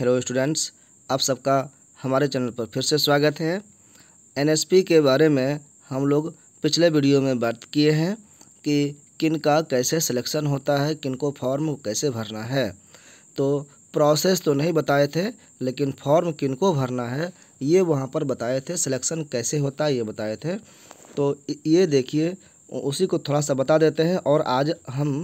Hello students आप सबका हमारे चैनल पर फिर से स्वागत है एनएसपी के बारे में हम लोग पिछले वीडियो में बात किए हैं कि किन का कैसे सिलेक्शन होता है किन को फॉर्म कैसे भरना है तो प्रोसेस तो नहीं बताए थे लेकिन फॉर्म किन को भरना है ये वहाँ पर बताए थे सिलेक्शन कैसे होता है ये बताए थे तो ये देखिए उसी को थोड़ा सा बता देते हैं और आज हम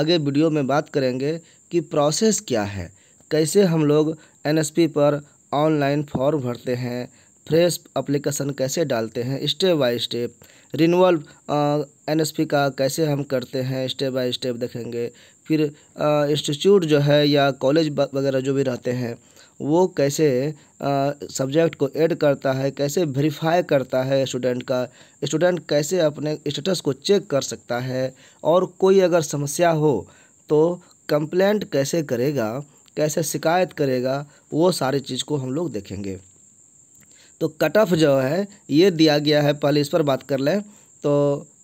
आगे वीडियो में बात करेंगे कि प्रोसेस क्या है कैसे हम लोग एनएसपी पर ऑनलाइन फॉर्म भरते हैं फ्रेश अप्लीकेशन कैसे डालते हैं step by step renewal NSP का कैसे हम करते हैं स्टेप बाय स्टेप देखेंगे फिर इंस्टीट्यूट जो है या कॉलेज वगैरह जो भी रहते हैं वो कैसे सब्जेक्ट को ऐड करता है कैसे वेरीफाई करता है स्टूडेंट का स्टूडेंट कैसे अपने स्टेटस को चेक कर सकता है और कोई अगर समस्या हो तो कंप्लेंट कैसे करेगा कैसे शिकायत करेगा वो सारी चीज़ को हम लोग देखेंगे तो कट ऑफ जो है ये दिया गया है पहले इस पर बात कर लें तो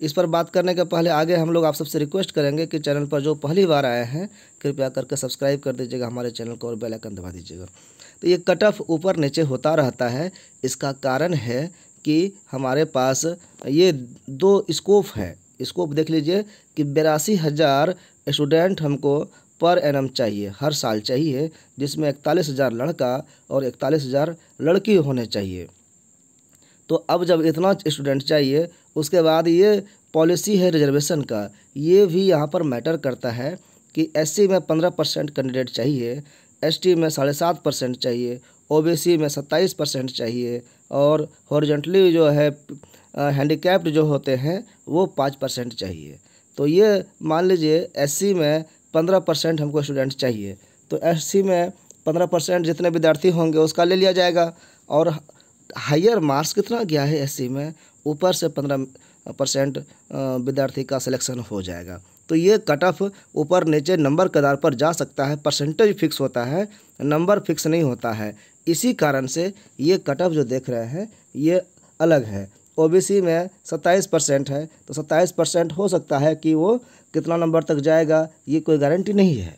इस पर बात करने के पहले आगे हम लोग आप सबसे रिक्वेस्ट करेंगे कि चैनल पर जो पहली बार आए हैं कृपया करके सब्सक्राइब कर दीजिएगा हमारे चैनल को और बेल आइकन दबा दीजिएगा तो ये कट ऑफ ऊपर नीचे होता रहता है इसका कारण है कि हमारे पास ये दो स्कोप है स्कोप देख लीजिए कि बेरासी हज़ार स्टूडेंट हमको पर एन चाहिए हर साल चाहिए जिसमें इकतालीस हज़ार लड़का और इकतालीस हज़ार लड़की होने चाहिए तो अब जब इतना स्टूडेंट चाहिए उसके बाद ये पॉलिसी है रिजर्वेशन का ये भी यहाँ पर मैटर करता है कि एससी में पंद्रह परसेंट कैंडिडेट चाहिए एसटी में साढ़े सात परसेंट चाहिए ओबीसी में सत्ताईस परसेंट चाहिए और हॉरिजेंटली जो है हैंडीकैप्ड जो होते हैं वो पाँच परसेंट चाहिए तो ये मान लीजिए एससी में पंद्रह परसेंट हमको स्टूडेंट्स चाहिए तो एस में पंद्रह परसेंट जितने विद्यार्थी होंगे उसका ले लिया जाएगा और हायर मार्क्स कितना गया है एस में ऊपर से पंद्रह परसेंट विद्यार्थी का सिलेक्शन हो जाएगा तो ये कट ऑफ ऊपर नीचे नंबर के आधार पर जा सकता है परसेंटेज फिक्स होता है नंबर फिक्स नहीं होता है इसी कारण से ये कट ऑफ जो देख रहे हैं ये अलग है ओबीसी में सत्ताईस परसेंट है तो सत्ताईस परसेंट हो सकता है कि वो कितना नंबर तक जाएगा ये कोई गारंटी नहीं है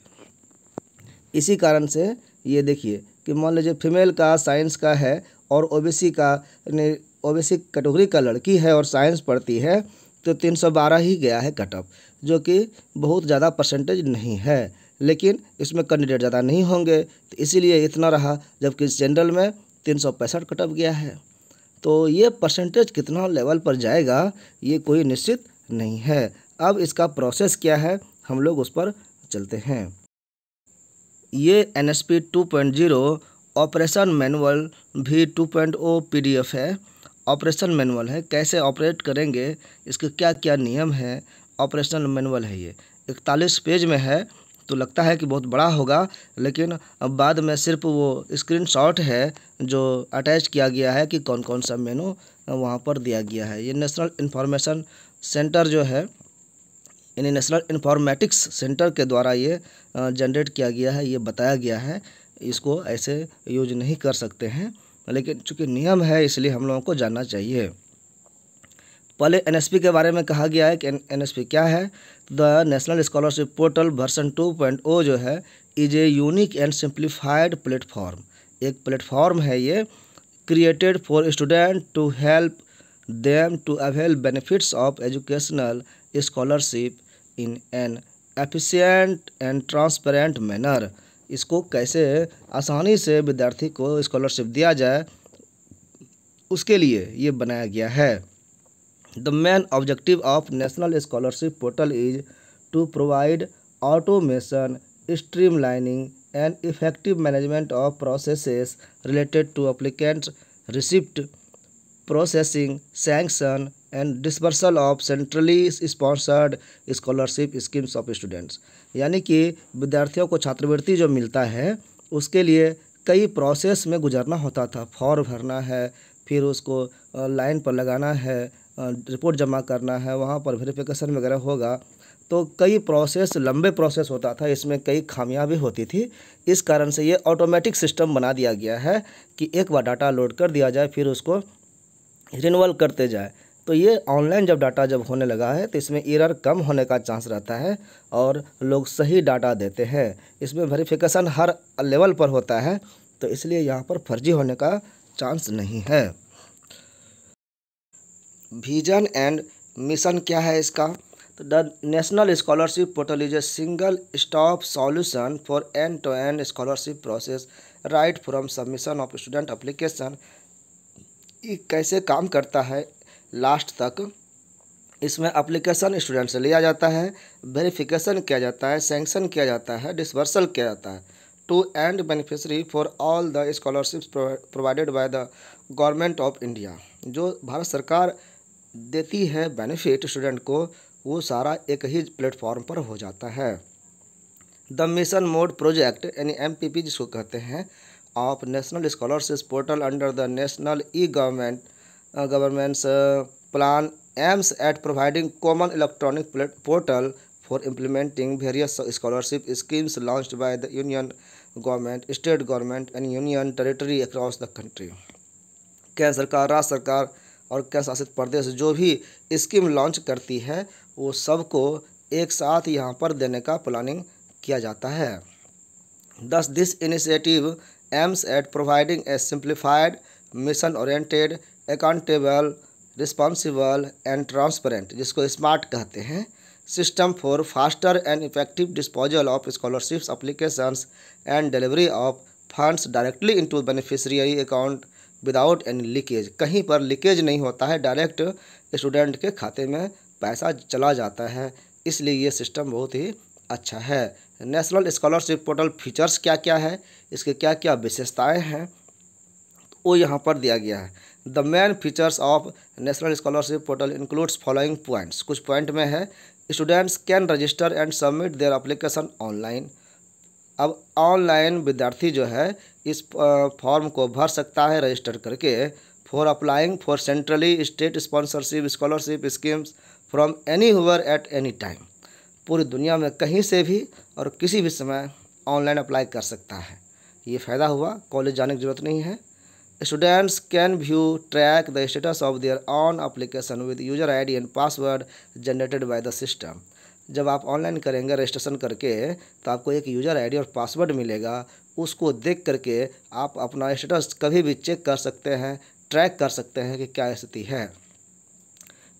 इसी कारण से ये देखिए कि मान लीजिए फीमेल का साइंस का है और ओबीसी का ओबीसी कैटेगरी का लड़की है और साइंस पढ़ती है तो तीन सौ बारह ही गया है कटअप जो कि बहुत ज़्यादा परसेंटेज नहीं है लेकिन इसमें कैंडिडेट ज़्यादा नहीं होंगे तो इसीलिए इतना रहा जबकि जनरल में तीन सौ पैंसठ कटअप गया है तो ये परसेंटेज कितना लेवल पर जाएगा ये कोई निश्चित नहीं है अब इसका प्रोसेस क्या है हम लोग उस पर चलते हैं ये N S P two point zero operation manual भी two point O P D F है ऑपरेशन मैनुअल है कैसे ऑपरेट करेंगे इसके क्या क्या नियम है ऑपरेशन मैनुअल है ये इकतालीस पेज में है तो लगता है कि बहुत बड़ा होगा लेकिन अब बाद में सिर्फ वो स्क्रीनशॉट है जो अटैच किया गया है कि कौन कौन सा मेनू वहाँ पर दिया गया है ये नेशनल इन्फॉर्मेशन सेंटर जो है यानी नेशनल इन्फॉर्मेटिक्स सेंटर के द्वारा ये जनरेट किया गया है ये बताया गया है इसको ऐसे यूज नहीं कर सकते हैं लेकिन चूँकि नियम है इसलिए हम लोगों को जानना चाहिए पहले एनएसपी के बारे में कहा गया है कि एनएसपी क्या है the national scholarship portal version 2.0 जो है is a unique and simplified platform एक प्लेटफॉर्म है ये created for student to help them to avail benefits of educational scholarship in an efficient and transparent manner इसको कैसे आसानी से विद्यार्थी को स्कॉलरशिप दिया जाए उसके लिए ये बनाया गया है the main objective of national scholarship portal is to provide automation streamlining and effective management of processes related to applicant receipt processing sanction and dispersal of centrally sponsored scholarship schemes of students यानी कि विद्यार्थियों को छात्रवृत्ति जो मिलता है उसके लिए कई प्रोसेस में गुजरना होता था फॉर्म भरना है फिर उसको लाइन पर लगाना है रिपोर्ट जमा करना है वहाँ पर वेरिफिकेशन वगैरह होगा तो कई प्रोसेस लंबे प्रोसेस होता था इसमें कई खामियां भी होती थी इस कारण से ये ऑटोमेटिक सिस्टम बना दिया गया है कि एक बार डाटा लोड कर दिया जाए फिर उसको रिनवल करते जाए तो ये ऑनलाइन जब डाटा जब होने लगा है तो इसमें एरर कम होने का चांस रहता है और लोग सही डाटा देते हैं इसमें वेरिफिकेशन हर लेवल पर होता है तो इसलिए यहाँ पर फर्जी होने का चांस नहीं है विजन एंड मिशन क्या है इसका तो the national scholarship portal is a single stop solution for end to end scholarship process right from submission of student application ये कैसे काम करता है लास्ट तक इसमें अप्लीकेशन स्टूडेंट से लिया जाता है वेरिफिकेशन किया जाता है सेंक्शन किया जाता है डिसबर्सल किया जाता है to end beneficiary for all the scholarships provided by the government of India जो भारत सरकार देती है बेनिफिट स्टूडेंट को वो सारा एक ही प्लेटफॉर्म पर हो जाता है द मिशन मोड प्रोजेक्ट यानी एम जिसको कहते हैं of national scholarship portal under the national e government governments plan aims at providing common electronic portal for implementing various scholarship schemes launch by the union government state government and union territory across the country केंद्र सरकार राज्य सरकार और केंद्र शासित प्रदेश जो भी scheme launch करती है वो सबको एक साथ यहाँ पर देने का प्लानिंग किया जाता है दस this initiative aims at providing a simplified mission oriented accountable responsible and transparent जिसको स्मार्ट कहते हैं system for faster and effective disposal of scholarships applications and delivery of funds directly into beneficiary account without any leakage कहीं पर leakage नहीं होता है direct student के खाते में पैसा चला जाता है इसलिए ये सिस्टम बहुत ही अच्छा है नेशनल स्कॉलरशिप पोर्टल फीचर्स क्या क्या है इसके क्या क्या विशेषताएँ हैं वो यहाँ पर दिया गया है the main features of national scholarship portal includes following points कुछ पॉइंट में है students can register and submit their application online अब ऑनलाइन विद्यार्थी जो है इस फॉर्म को भर सकता है रजिस्टर करके for applying for centrally state sponsorship scholarship schemes from anywhere at any time पूरी दुनिया में कहीं से भी और किसी भी समय ऑनलाइन अप्लाई कर सकता है ये फ़ायदा हुआ कॉलेज जाने की ज़रूरत नहीं है Students can view, track the status of their own application with user ID and password generated by the system. जब आप ऑनलाइन करेंगे रजिस्ट्रेशन करके तो आपको एक यूज़र आईडी और पासवर्ड मिलेगा उसको देख करके आप अपना स्टेटस कभी भी चेक कर सकते हैं ट्रैक कर सकते हैं कि क्या स्थिति है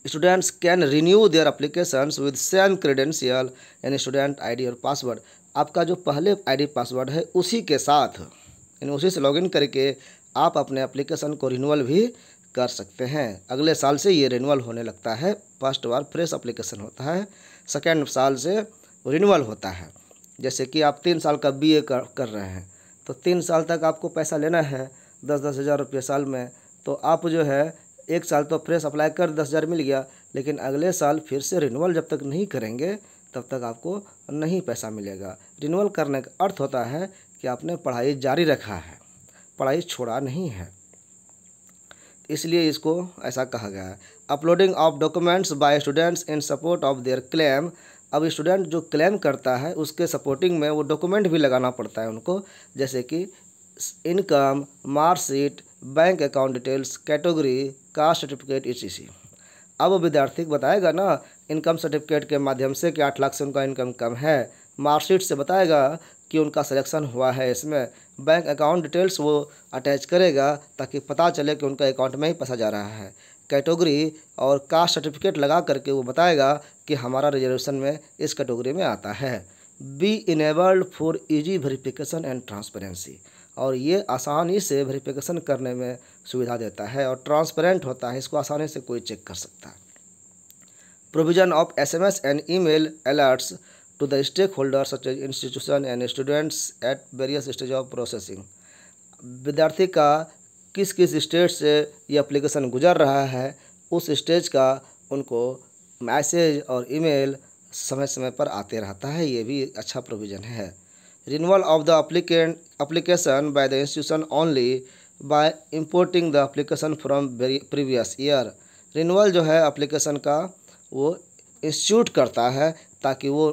students can renew their application with same credential यानी स्टूडेंट आईडी और पासवर्ड आपका जो पहले आईडी पासवर्ड है उसी के साथ यानी उसी से इन करके आप अपने एप्लीकेशन को रिन्यूअल भी कर सकते हैं अगले साल से ये रिन्यूअल होने लगता है फर्स्ट बार फ्रेश अप्लीकेशन होता है सेकेंड साल से रिन्यूअल होता है जैसे कि आप तीन साल का बी ए कर, कर रहे हैं तो तीन साल तक आपको पैसा लेना है दस दस हज़ार रुपये साल में तो आप जो है एक साल तो फ्रेश अप्लाई कर दस हज़ार मिल गया लेकिन अगले साल फिर से रिन्यूअल जब तक नहीं करेंगे तब तक आपको नहीं पैसा मिलेगा रिन्यूअल करने का अर्थ होता है कि आपने पढ़ाई जारी रखा है पढ़ाई छोड़ा नहीं है इसलिए इसको ऐसा कहा गया है uploading of documents by students in support of their claim अब स्टूडेंट जो क्लेम करता है उसके सपोर्टिंग में वो डॉक्यूमेंट भी लगाना पड़ता है उनको जैसे कि income marksheet bank account details category caste certificate इसी अब विद्यार्थी बताएगा ना इनकम सर्टिफिकेट के माध्यम से कि आठ लाख से उनका इनकम कम है मार्कशीट से बताएगा कि उनका सिलेक्शन हुआ है इसमें बैंक अकाउंट डिटेल्स वो अटैच करेगा ताकि पता चले कि उनका अकाउंट में ही पैसा जा रहा है कैटेगरी और कास्ट सर्टिफिकेट लगा करके वो बताएगा कि हमारा रिजर्वेशन में इस कैटेगरी में आता है be enabled for easy verification and transparency और ये आसानी से वेरीफिकेशन करने में सुविधा देता है और ट्रांसपेरेंट होता है इसको आसानी से कोई चेक कर सकता है provision of SMS and email alerts to the stakeholders as institution and students at various stage of processing विद्यार्थी का किस किस स्टेज से ये अप्लीकेशन गुजर रहा है उस स्टेज का उनको मैसेज और ईमेल समय समय पर आते रहता है ये भी अच्छा प्रोविज़न है renewal of the applicant application by the institution only by importing the application from previous year renewal जो है अप्लीकेशन का वो इंस्टीट्यूट करता है ताकि वो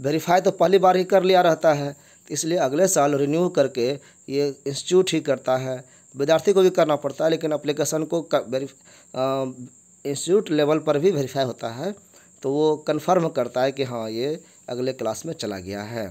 वेरीफाई तो पहली बार ही कर लिया रहता है तो इसलिए अगले साल रिन्यू करके ये इंस्टीट्यूट ही करता है विद्यार्थी को भी करना पड़ता है लेकिन अप्लीकेशन को इंस्टीट्यूट लेवल पर भी वेरीफाई होता है तो वो कन्फर्म करता है कि हाँ ये अगले क्लास में चला गया है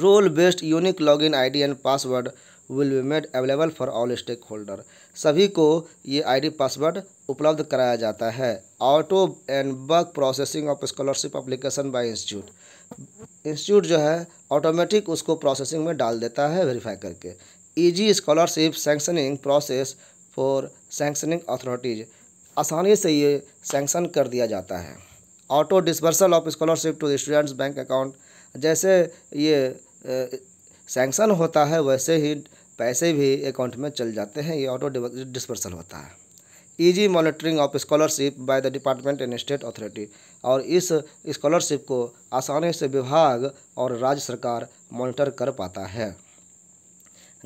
role based unique login ID and password will be made available for all stakeholder सभी को ये आईडी पासवर्ड उपलब्ध कराया जाता है auto and bulk processing of scholarship application by institute institute जो है ऑटोमेटिक उसको प्रोसेसिंग में डाल देता है वेरीफाई करके easy scholarship sanctioning process for sanctioning authorities आसानी से ये सेंक्शन कर दिया जाता है auto disbursal of scholarship to students bank account जैसे ये सेंक्शन होता है वैसे ही पैसे भी अकाउंट में चल जाते हैं ये ऑटो डिस्पर्सल होता है easy monitoring of scholarship by the department and state authority और इस स्कॉलरशिप को आसानी से विभाग और राज्य सरकार मॉनिटर कर पाता है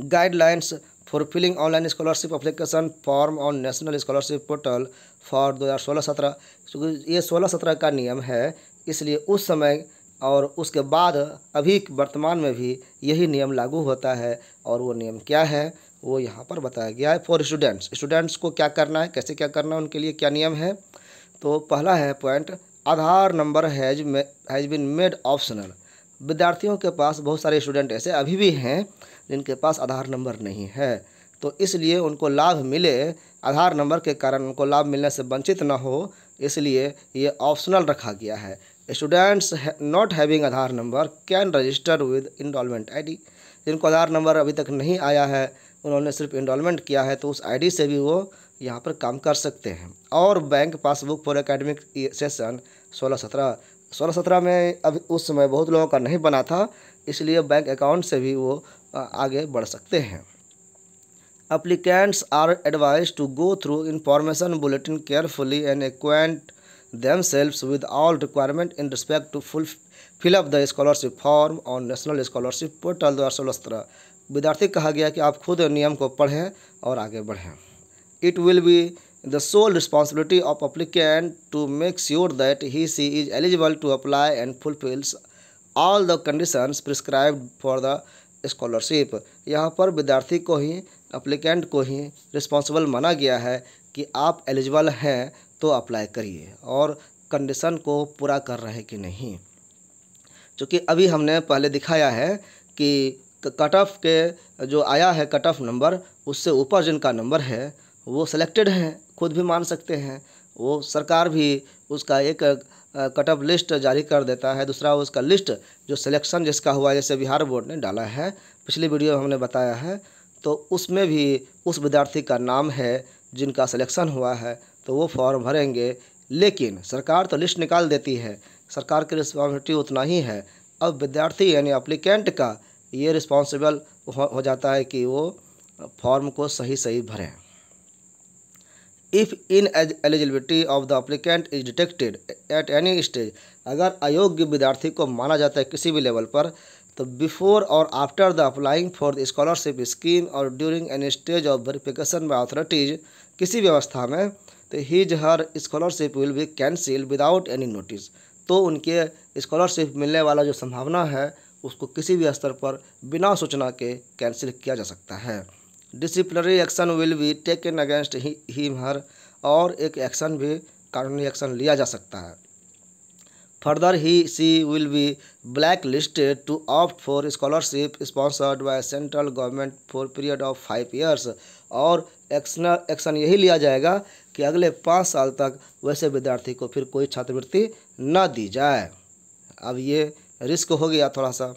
guidelines for filling online scholarship application form on national scholarship portal for 2016-17 ये 16-17 का नियम है इसलिए उस समय और उसके बाद अभी वर्तमान में भी यही नियम लागू होता है और वो नियम क्या है वो यहाँ पर बताया गया है फॉर स्टूडेंट्स स्टूडेंट्स को क्या करना है कैसे क्या करना है उनके लिए क्या नियम है तो पहला है point Aadhaar number has may has been made optional विद्यार्थियों के पास बहुत सारे स्टूडेंट ऐसे अभी भी हैं जिनके पास आधार नंबर नहीं है तो इसलिए उनको लाभ मिले आधार नंबर के कारण उनको लाभ मिलने से वंचित ना हो इसलिए ये ऑप्शनल रखा गया है students not having Aadhaar number can register with I ID जिनको आधार नंबर अभी तक नहीं आया है उन्होंने सिर्फ इनरोलमेंट किया है तो उस आईडी से भी वो यहाँ पर काम कर सकते हैं और bank passbook for academic session सोलह सत्रह सोलह सत्रह में अभी उस समय बहुत लोगों का नहीं बना था इसलिए बैंक अकाउंट से भी वो आगे बढ़ सकते हैं applicants are advise to go through information bulletin carefully and acquaint themselves with all requirement in respect to full fill up the scholarship form और नेशनल स्कॉलरशिप पोर्टल द्वारा हज़ार विद्यार्थी कहा गया कि आप खुद नियम को पढ़ें और आगे बढ़ें it will be the sole responsibility of applicant to make sure that he she is eligible to apply and fulfills all the conditions prescribe for the scholarship यहाँ पर विद्यार्थी को ही अप्लीकेंट को ही रिस्पॉन्सिबल माना गया है कि आप एलिजिबल हैं तो अप्लाई करिए और कंडीशन को पूरा कर रहे कि नहीं चूँकि अभी हमने पहले दिखाया है कि कट ऑफ के जो आया है कट ऑफ नंबर उससे ऊपर जिनका नंबर है वो सिलेक्टेड हैं खुद भी मान सकते हैं वो सरकार भी उसका एक कट ऑफ लिस्ट जारी कर देता है दूसरा उसका लिस्ट जो सिलेक्शन जिसका हुआ जैसे बिहार बोर्ड ने डाला है पिछली वीडियो में हमने बताया है तो उसमें भी उस विद्यार्थी का नाम है जिनका सिलेक्शन हुआ है तो वो फॉर्म भरेंगे लेकिन सरकार तो लिस्ट निकाल देती है सरकार की रिस्पॉन्सिबिलिटी उतना ही है अब विद्यार्थी यानी अप्लीकेंट का ये रिस्पॉन्सिबल हो जाता है कि वो फॉर्म को सही सही भरें if ineligibility of the applicant is detected at any stage अगर अयोग्य विद्यार्थी को माना जाता है किसी भी लेवल पर तो बिफोर और after the applying for the scholarship scheme और during any stage of verification by authorities किसी व्यवस्था में तो his her scholarship will be cancel without any notice तो उनके स्कॉलरशिप मिलने वाला जो संभावना है उसको किसी भी स्तर पर बिना सूचना के कैंसिल किया जा सकता है disciplinary action will be taken against him her और एक एक्शन भी कानूनी एक्शन लिया जा सकता है further he she will be blacklisted to opt for scholarship sponsored by central government for period of five years और एक्शन एक्शन यही लिया जाएगा कि अगले पाँच साल तक वैसे विद्यार्थी को फिर कोई छात्रवृत्ति न दी जाए अब ये रिस्क हो गया थोड़ा सा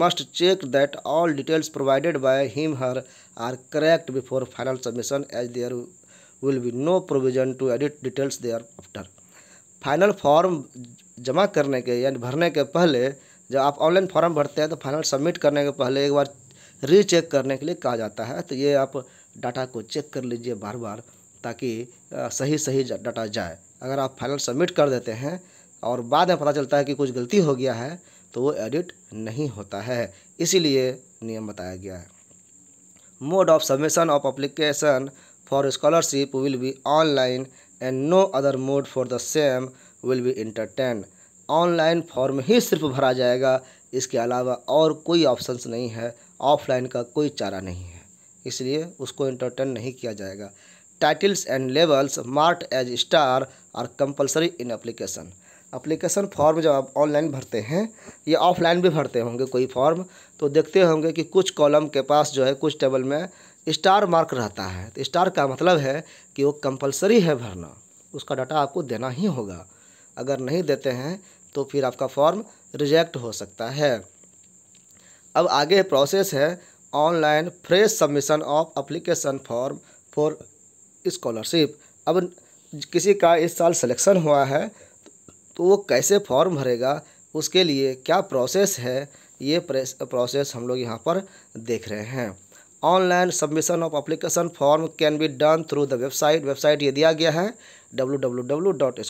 must check that all details provided by him her are correct before final submission as there will be no provision to edit details thereafter final form जमा करने के यानी भरने के पहले जब आप ऑनलाइन फॉर्म भरते हैं तो फाइनल सबमिट करने के पहले एक बार रीचेक करने के लिए कहा जाता है तो ये आप डाटा को चेक कर लीजिए बार बार ताकि सही सही डाटा जाए अगर आप फाइनल सबमिट कर देते हैं और बाद में पता चलता है कि कुछ गलती हो गया है तो वो एडिट नहीं होता है इसीलिए नियम बताया गया है mode of submission of application for scholarship will be online and no other mode for the same will be entertain online form ही सिर्फ भरा जाएगा इसके अलावा और कोई ऑप्शंस नहीं है ऑफलाइन का कोई चारा नहीं है इसलिए उसको इंटरटेन नहीं किया जाएगा titles and labels marked as star are compulsory in application application form जब आप ऑनलाइन भरते हैं या ऑफलाइन भी भरते होंगे कोई फॉर्म तो देखते होंगे कि कुछ कॉलम के पास जो है कुछ टेबल में स्टार मार्क रहता है तो स्टार का मतलब है कि वो कंपलसरी है भरना उसका डाटा आपको देना ही होगा अगर नहीं देते हैं तो फिर आपका फॉर्म रिजेक्ट हो सकता है अब आगे प्रोसेस है online fresh submission of application form for scholarship अब किसी का इस साल सिलेक्शन हुआ है तो वो कैसे फॉर्म भरेगा उसके लिए क्या प्रोसेस है ये प्रोसेस हम लोग यहाँ पर देख रहे हैं online submission of application form can be done through the website website ये दिया गया है W W W dot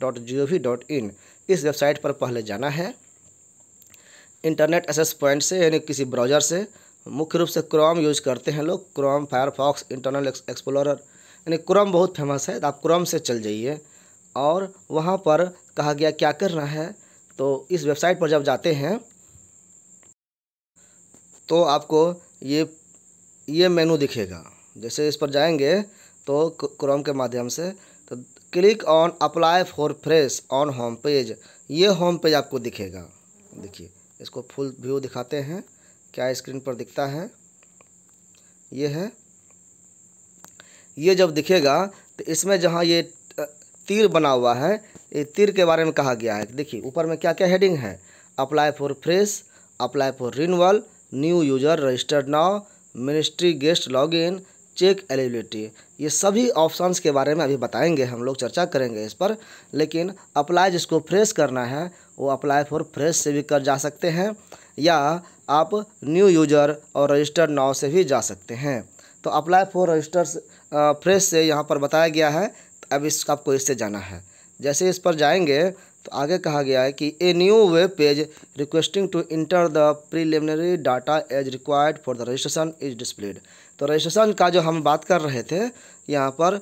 dot G O V dot in इस वेबसाइट पर पहले जाना है इंटरनेट एक्सेस पॉइंट से यानी किसी ब्राउज़र से मुख्य रूप से क्रोम यूज करते हैं लोग क्रोम फायरफॉक्स इंटरनल एक्सप्लोरर यानी क्रोम बहुत फेमस है तो आप क्रोम से चल जाइए और वहाँ पर कहा गया क्या करना है तो इस वेबसाइट पर जब जाते हैं तो आपको ये ये मेनू दिखेगा जैसे इस पर जाएंगे तो क्रोम के माध्यम से तो click on apply for fresh on home page ये होम पेज आपको दिखेगा देखिए इसको फुल व्यू दिखाते हैं क्या स्क्रीन पर दिखता है ये है ये जब दिखेगा तो इसमें जहाँ ये तीर बना हुआ है ये तीर के बारे में कहा गया है देखिए ऊपर में क्या क्या हेडिंग है apply for fresh apply for renewal new user registered now ministry guest login check eligibility ये सभी ऑप्शंस के बारे में अभी बताएंगे हम लोग चर्चा करेंगे इस पर लेकिन अप्लाई जिसको फ्रेश करना है वो अप्लाई फॉर फ्रेश से भी कर जा सकते हैं या आप न्यू यूजर और रजिस्टर्ड नाव से भी जा सकते हैं तो अप्लाई फॉर रजिस्टर्स फ्रेश से यहाँ पर बताया गया है अब इस आपको इससे जाना है जैसे इस पर जाएंगे तो आगे कहा गया है कि a new web page requesting to enter the preliminary data as required for the registration is displayed तो रजिस्ट्रेशन का जो हम बात कर रहे थे यहाँ पर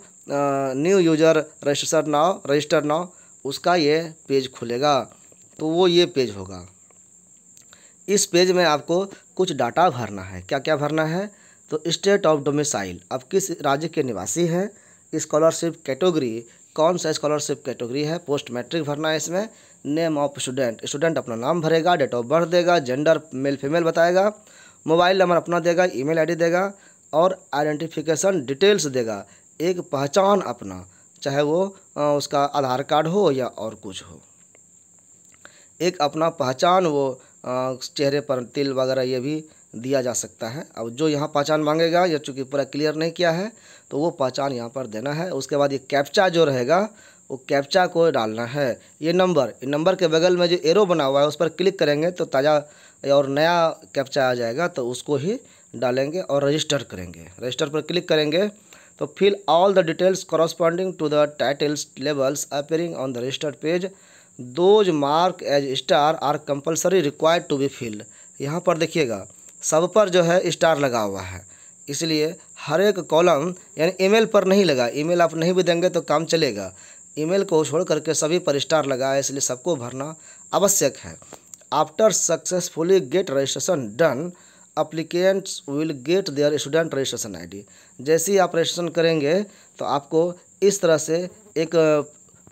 new user register now register now उसका ये पेज खुलेगा तो वो ये पेज होगा इस पेज में आपको कुछ डाटा भरना है क्या क्या भरना है तो स्टेट ऑफ डोमिसाइल आप किस राज्य के निवासी हैं स्कॉलरशिप कैटेगरी कौन सा स्कॉलरशिप कैटेगरी है पोस्ट मैट्रिक भरना है इसमें नेम ऑफ स्टूडेंट स्टूडेंट अपना नाम भरेगा डेट ऑफ बर्थ देगा जेंडर मेल फीमेल बताएगा मोबाइल नंबर अपना देगा ईमेल आईडी देगा और आइडेंटिफिकेशन डिटेल्स देगा एक पहचान अपना चाहे वो उसका आधार कार्ड हो या और कुछ हो एक अपना पहचान वो चेहरे पर तिल वगैरह ये भी दिया जा सकता है अब जो यहाँ पहचान मांगेगा या चूँकि पूरा क्लियर नहीं किया है तो वो पहचान यहाँ पर देना है उसके बाद ये कैप्चा जो रहेगा वो कैप्चा को डालना है ये नंबर नंबर के बगल में जो एरो बना हुआ है उस पर क्लिक करेंगे तो ताज़ा और नया कैप्चा आ जाएगा तो उसको ही डालेंगे और रजिस्टर करेंगे रजिस्टर पर क्लिक करेंगे तो fill all the details corresponding to the titles levels appearing on the registered page those mark as star are compulsory required to be filled यहाँ पर देखिएगा सब पर जो है स्टार लगा हुआ है इसलिए हर एक कॉलम यानी ईमेल पर नहीं लगा ईमेल आप नहीं भी देंगे तो काम चलेगा ईमेल को छोड़ करके सभी पर स्टार लगा है इसलिए सबको भरना आवश्यक है after successfully get registration done applicants will get their student registration ID जैसे ही आप रजिस्ट्रेशन करेंगे तो आपको इस तरह से एक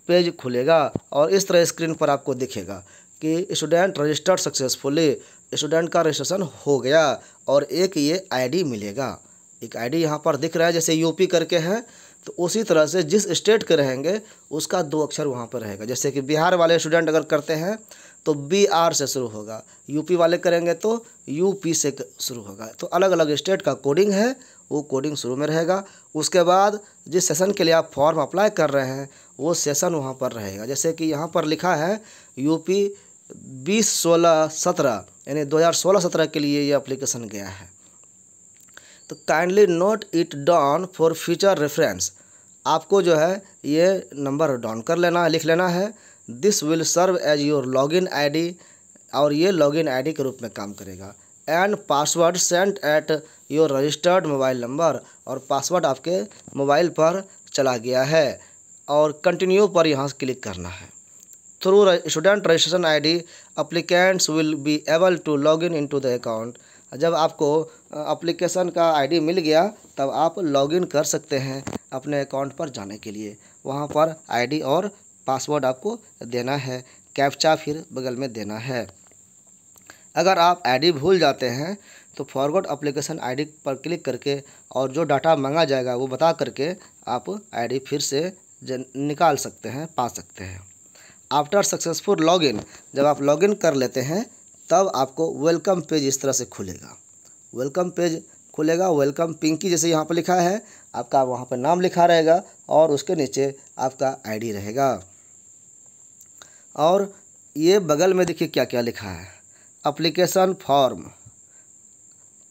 पेज खुलेगा और इस तरह स्क्रीन पर आपको दिखेगा कि स्टूडेंट रजिस्टर्ड सक्सेसफुली स्टूडेंट का रजिस्ट्रेशन हो गया और एक ये आईडी मिलेगा एक आईडी यहाँ पर दिख रहा है जैसे यूपी करके है तो उसी तरह से जिस स्टेट के रहेंगे उसका दो अक्षर वहाँ पर रहेगा जैसे कि बिहार वाले स्टूडेंट अगर करते हैं तो बी आर से शुरू होगा यूपी वाले करेंगे तो यूपी से शुरू होगा तो अलग अलग स्टेट का कोडिंग है वो कोडिंग शुरू में रहेगा उसके बाद जिस सेशन के लिए आप फॉर्म अप्लाई कर रहे हैं वो सेशन वहाँ पर रहेगा जैसे कि यहाँ पर लिखा है यूपी बीस सोलह सत्रह यानी दो हज़ार सोलह सत्रह के लिए ये अप्लीकेशन गया है तो kindly note it down for future reference आपको जो है ये नंबर डाउन कर लेना है लिख लेना है this will serve as your login ID और ये लॉगिन आईडी के रूप में काम करेगा and password sent at your registered mobile number और पासवर्ड आपके मोबाइल पर चला गया है और कंटिन्यू पर यहाँ क्लिक करना है through student registration ID applicants will be able to log in to the account जब आपको अप्लीकेशन का आईडी मिल गया तब आप लॉगिन कर सकते हैं अपने अकाउंट पर जाने के लिए वहाँ पर आईडी और पासवर्ड आपको देना है कैप्चा फिर बगल में देना है अगर आप आईडी भूल जाते हैं तो फॉरवर्ड अप्लीकेशन आईडी पर क्लिक करके और जो डाटा मंगा जाएगा वो बता करके आप आईडी फिर से निकाल सकते हैं पा सकते हैं आफ्टर सक्सेसफुल लॉगिन जब आप लॉगिन कर लेते हैं तब आपको वेलकम पेज इस तरह से खुलेगा वेलकम पेज खुलेगा वेलकम पिंकी जैसे यहाँ पर लिखा है आपका वहाँ पर नाम लिखा रहेगा और उसके नीचे आपका आईडी रहेगा और ये बगल में देखिए क्या क्या लिखा है application form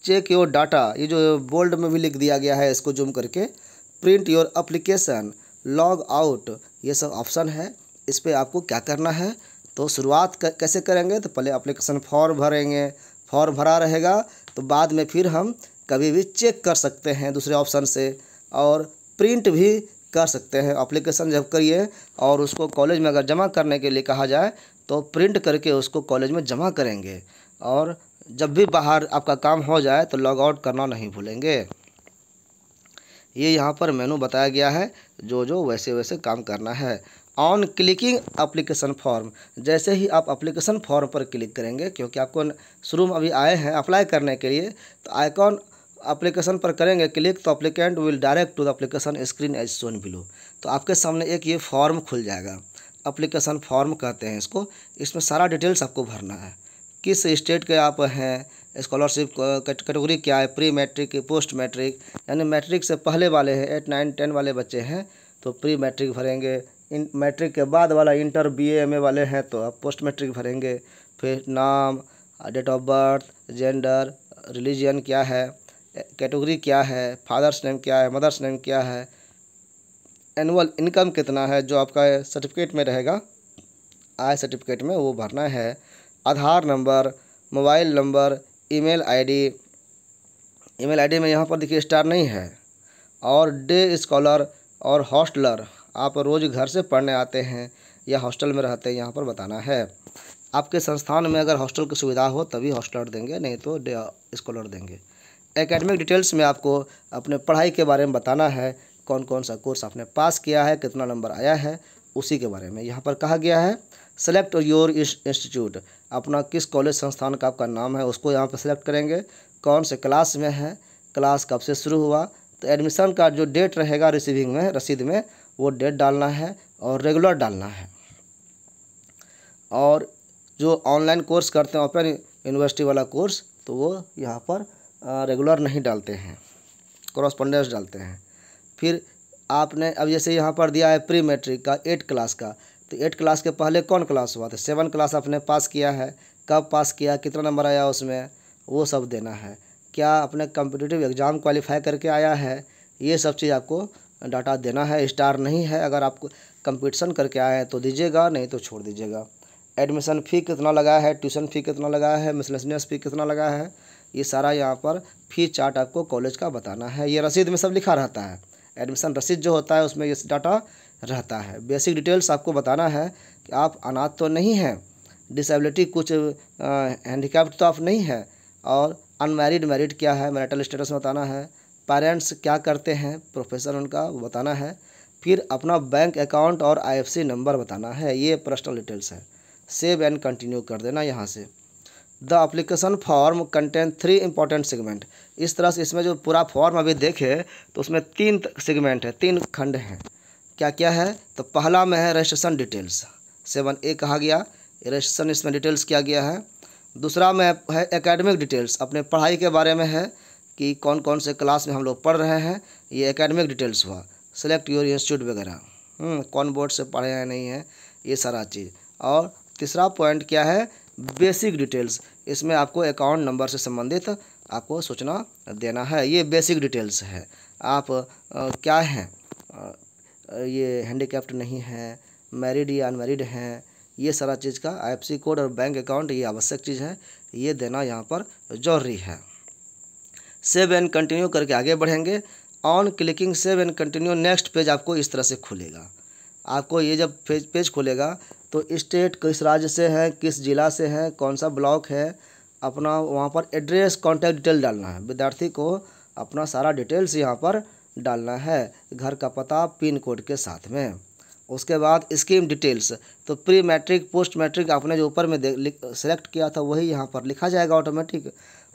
check your data ये जो बोल्ड में भी लिख दिया गया है इसको जूम करके print your application log out ये सब ऑप्शन है इस पर आपको क्या करना है तो शुरुआत कैसे करेंगे तो पहले अप्लीकेशन फॉर्म भरेंगे फॉर्म भरा रहेगा तो बाद में फिर हम कभी भी चेक कर सकते हैं दूसरे ऑप्शन से और प्रिंट भी कर सकते हैं अप्लीकेशन जब करिए और उसको कॉलेज में अगर जमा करने के लिए कहा जाए तो प्रिंट करके उसको कॉलेज में जमा करेंगे और जब भी बाहर आपका काम हो जाए तो लॉग आउट करना नहीं भूलेंगे ये यहाँ पर मेनू बताया गया है जो जो वैसे वैसे काम करना है ऑन क्लिकिंग अप्लीकेशन फॉर्म जैसे ही आप अप्लीकेशन फॉर्म पर क्लिक करेंगे क्योंकि आपको शुरू में अभी आए हैं अप्लाई करने के लिए तो आइकॉन अप्लीकेशन पर करेंगे क्लिक तो applicant will direct to the application screen as shown below तो आपके सामने एक ये फॉर्म खुल जाएगा अप्लीकेशन फॉर्म कहते हैं इसको इसमें सारा डिटेल्स आपको भरना है किस स्टेट के आप हैं स्कॉलरशिप कैटेगरी क्या है प्री मैट्रिक पोस्ट मैट्रिक यानी मैट्रिक से पहले वाले हैं एट नाइन टेन वाले बच्चे हैं तो प्री मैट्रिक भरेंगे इन मैट्रिक के बाद वाला इंटर बी एम ए वाले हैं तो आप पोस्ट मैट्रिक भरेंगे फिर नाम date of birth gender religion क्या है कैटेगरी क्या है फादर्स नेम क्या है मदर्स नेम क्या है एनुअल इनकम कितना है जो आपका सर्टिफिकेट में रहेगा आय सर्टिफिकेट में वो भरना है Aadhaar number mobile number email ID email ID में यहाँ पर देखिए स्टार नहीं है और डे स्कॉलर और हॉस्टलर आप रोज़ घर से पढ़ने आते हैं या हॉस्टल में रहते हैं यहाँ पर बताना है आपके संस्थान में अगर हॉस्टल की सुविधा हो तभी हॉस्टलर देंगे नहीं तो डे स्कॉलर देंगे एकेडमिक डिटेल्स में आपको अपने पढ़ाई के बारे में बताना है कौन कौन सा कोर्स आपने पास किया है कितना नंबर आया है उसी के बारे में यहाँ पर कहा गया है सेलेक्ट योर इंस्टीट्यूट अपना किस कॉलेज संस्थान का आपका नाम है उसको यहाँ पर सेलेक्ट करेंगे कौन से क्लास में है क्लास कब से शुरू हुआ तो एडमिशन का जो डेट रहेगा रिसीविंग में रसीद में वो डेट डालना है और रेगुलर डालना है और जो ऑनलाइन कोर्स करते हैं ओपन यूनिवर्सिटी वाला कोर्स तो वो यहाँ पर रेगुलर नहीं डालते हैं क्रॉसपॉन्डेंस डालते हैं फिर आपने अब जैसे यहाँ पर दिया है प्री मैट्रिक का एट क्लास का तो एट क्लास के पहले कौन क्लास हुआ था सेवन क्लास आपने पास किया है कब पास किया कितना नंबर आया उसमें वो सब देना है क्या अपने कम्पिटिटिव एग्ज़ाम क्वालिफाई करके आया है ये सब चीज़ आपको डाटा देना है स्टार नहीं है अगर आप कंपटीशन करके आए हैं तो दीजिएगा नहीं तो छोड़ दीजिएगा एडमिशन फ़ी कितना लगा है ट्यूशन फ़ी कितना लगा है मिसलेसनेस फ़ी कितना लगा है ये सारा यहाँ पर फ़ी चार्ट आपको कॉलेज का बताना है ये रसीद में सब लिखा रहता है एडमिशन रसीद जो होता है उसमें ये डाटा रहता है बेसिक डिटेल्स आपको बताना है कि आप अनाथ तो नहीं हैं डिसेबिलिटी कुछ हैंडीकैप्ड तो आप नहीं हैं और अनमैरिड मैरिड क्या है मैरिटल स्टेटस बताना है पेरेंट्स क्या करते हैं प्रोफेसर उनका वो बताना है फिर अपना बैंक अकाउंट और आईएफसी नंबर बताना है ये पर्सनल डिटेल्स है सेव एंड कंटिन्यू कर देना यहाँ से the application form contain three important segment इस तरह से इसमें जो पूरा फॉर्म अभी देखे तो उसमें तीन सेगमेंट है तीन खंड हैं क्या क्या है तो पहला में है रजिस्ट्रेशन डिटेल्स सेवन ए कहा गया रजिस्ट्रेशन इसमें डिटेल्स किया गया है दूसरा में है एकेडमिक डिटेल्स अपने पढ़ाई के बारे में है कि कौन कौन से क्लास में हम लोग पढ़ रहे हैं ये एकेडमिक डिटेल्स हुआ सेलेक्ट योर इंस्टीट्यूट वगैरह हम्म, कौन बोर्ड से पढ़े हैं नहीं है ये सारा चीज़ और तीसरा पॉइंट क्या है बेसिक डिटेल्स इसमें आपको अकाउंट नंबर से संबंधित आपको सूचना देना है ये बेसिक डिटेल्स है आप आ, क्या हैं ये हैंडीकैप्ट नहीं है मैरिड या अनमेरिड हैं ये सारा चीज़ का आई कोड और बैंक अकाउंट ये आवश्यक चीज़ है ये देना यहाँ पर जरूरी है सेव एंड कंटिन्यू करके आगे बढ़ेंगे on clicking save and continue next page आपको इस तरह से खुलेगा आपको ये जब पेज पेज खुलेगा तो स्टेट किस राज्य से है किस जिला से है कौन सा ब्लॉक है अपना वहाँ पर एड्रेस कॉन्टैक्ट डिटेल डालना है विद्यार्थी को अपना सारा डिटेल्स यहाँ पर डालना है घर का पता पिन कोड के साथ में उसके बाद स्कीम डिटेल्स तो प्री मैट्रिक पोस्ट मैट्रिक आपने जो ऊपर में सेलेक्ट किया था वही यहाँ पर लिखा जाएगा ऑटोमेटिक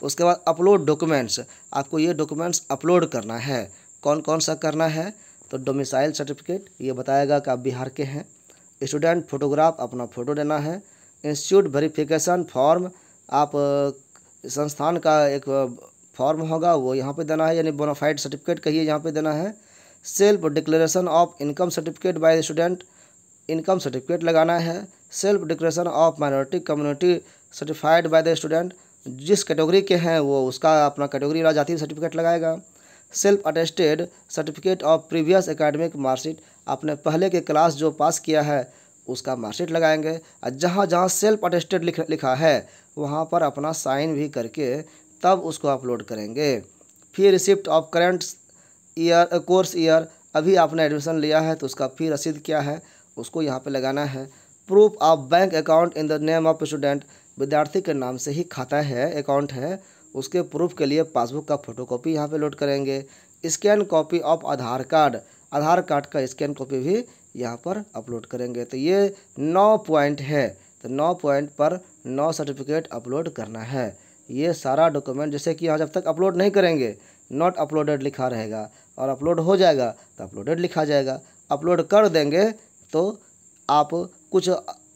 उसके बाद अपलोड डॉक्यूमेंट्स आपको ये डॉक्यूमेंट्स अपलोड करना है कौन कौन सा करना है तो डोमिसाइल सर्टिफिकेट ये बताएगा कि आप बिहार के हैं स्टूडेंट फोटोग्राफ अपना फ़ोटो देना है इंस्टीट्यूट वेरीफिकेशन फॉर्म आप संस्थान का एक फॉर्म होगा वो यहाँ पे देना है यानी बोनाफाइड सर्टिफिकेट कहिए यहाँ पे देना है self declaration of income certificate by student income certificate लगाना है self declaration of minority community certified by the student जिस कैटेगरी के हैं वो उसका अपना कैटेगरी वाला जाति सर्टिफिकेट लगाएगा self attested certificate of previous academic marksheet आपने पहले के क्लास जो पास किया है उसका मार्कशीट लगाएंगे और जहाँ जहाँ सेल्फ अटेस्टेड लिखा है वहाँ पर अपना साइन भी करके तब उसको अपलोड करेंगे fee receipt of current year course year अभी आपने एडमिशन लिया है तो उसका फ़ी रसीद क्या है उसको यहाँ पे लगाना है proof of bank account in the name of student विद्यार्थी के नाम से ही खाता है अकाउंट है उसके प्रूफ के लिए पासबुक का फ़ोटो कॉपी यहाँ पर लोड करेंगे scan copy of Aadhaar card Aadhaar card का स्कैन कॉपी भी यहाँ पर अपलोड करेंगे तो ये नौ पॉइंट है तो नौ पॉइंट पर नौ सर्टिफिकेट अपलोड करना है ये सारा डॉक्यूमेंट जैसे कि यहाँ जब तक अपलोड नहीं करेंगे नॉट अपलोडेड लिखा रहेगा और अपलोड हो जाएगा तो अपलोडेड लिखा जाएगा अपलोड कर देंगे तो आप कुछ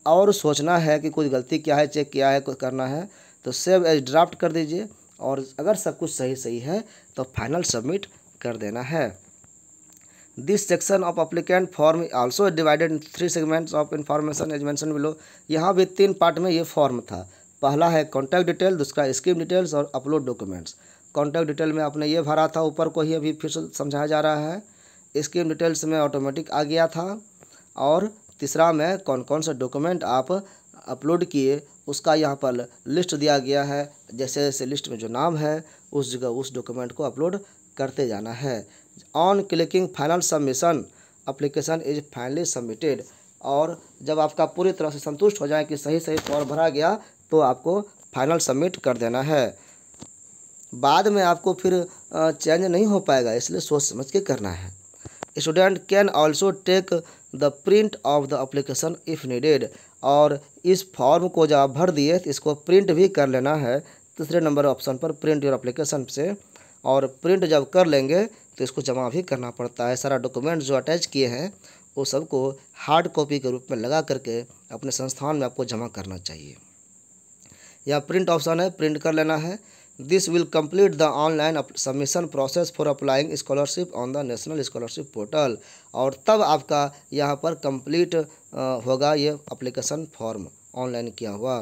और सोचना है कि कुछ गलती क्या है चेक किया है कुछ करना है तो सेव एज ड्राफ्ट कर दीजिए और अगर सब कुछ सही सही है तो फाइनल सबमिट कर देना है this section of applicant form also divided three segments of information as below यहाँ भी तीन पार्ट में ये फॉर्म था पहला है कॉन्टैक्ट डिटेल दूसरा स्कीम डिटेल्स और अपलोड डॉक्यूमेंट्स कॉन्टैक्ट डिटेल में आपने ये भरा था ऊपर को ही अभी फिर से समझाया जा रहा है स्कीम डिटेल्स में ऑटोमेटिक आ गया था और तीसरा में कौन कौन सा डॉक्यूमेंट आप अपलोड किए उसका यहाँ पर लिस्ट दिया गया है जैसे जैसे लिस्ट में जो नाम है उस जगह उस डॉक्यूमेंट को अपलोड करते जाना है on clicking final submission application is finally submitted और जब आपका पूरी तरह से संतुष्ट हो जाए कि सही सही फॉर्म भरा गया तो आपको फाइनल सबमिट कर देना है बाद में आपको फिर चेंज नहीं हो पाएगा इसलिए सोच समझ के करना है student can also take the print of the application if needed और इस फॉर्म को जब आप भर दिए तो इसको प्रिंट भी कर लेना है तीसरे नंबर ऑप्शन पर प्रिंट योर अप्लीकेशन से और प्रिंट जब कर लेंगे तो इसको जमा भी करना पड़ता है सारा डॉक्यूमेंट जो अटैच किए हैं वो सबको हार्ड कॉपी के रूप में लगा करके अपने संस्थान में आपको जमा करना चाहिए या प्रिंट ऑप्शन है प्रिंट कर लेना है this will complete the online submission process for applying scholarship on the national scholarship portal और तब आपका यहाँ पर कम्प्लीट होगा ये अप्लीकेशन फॉर्म ऑनलाइन किया हुआ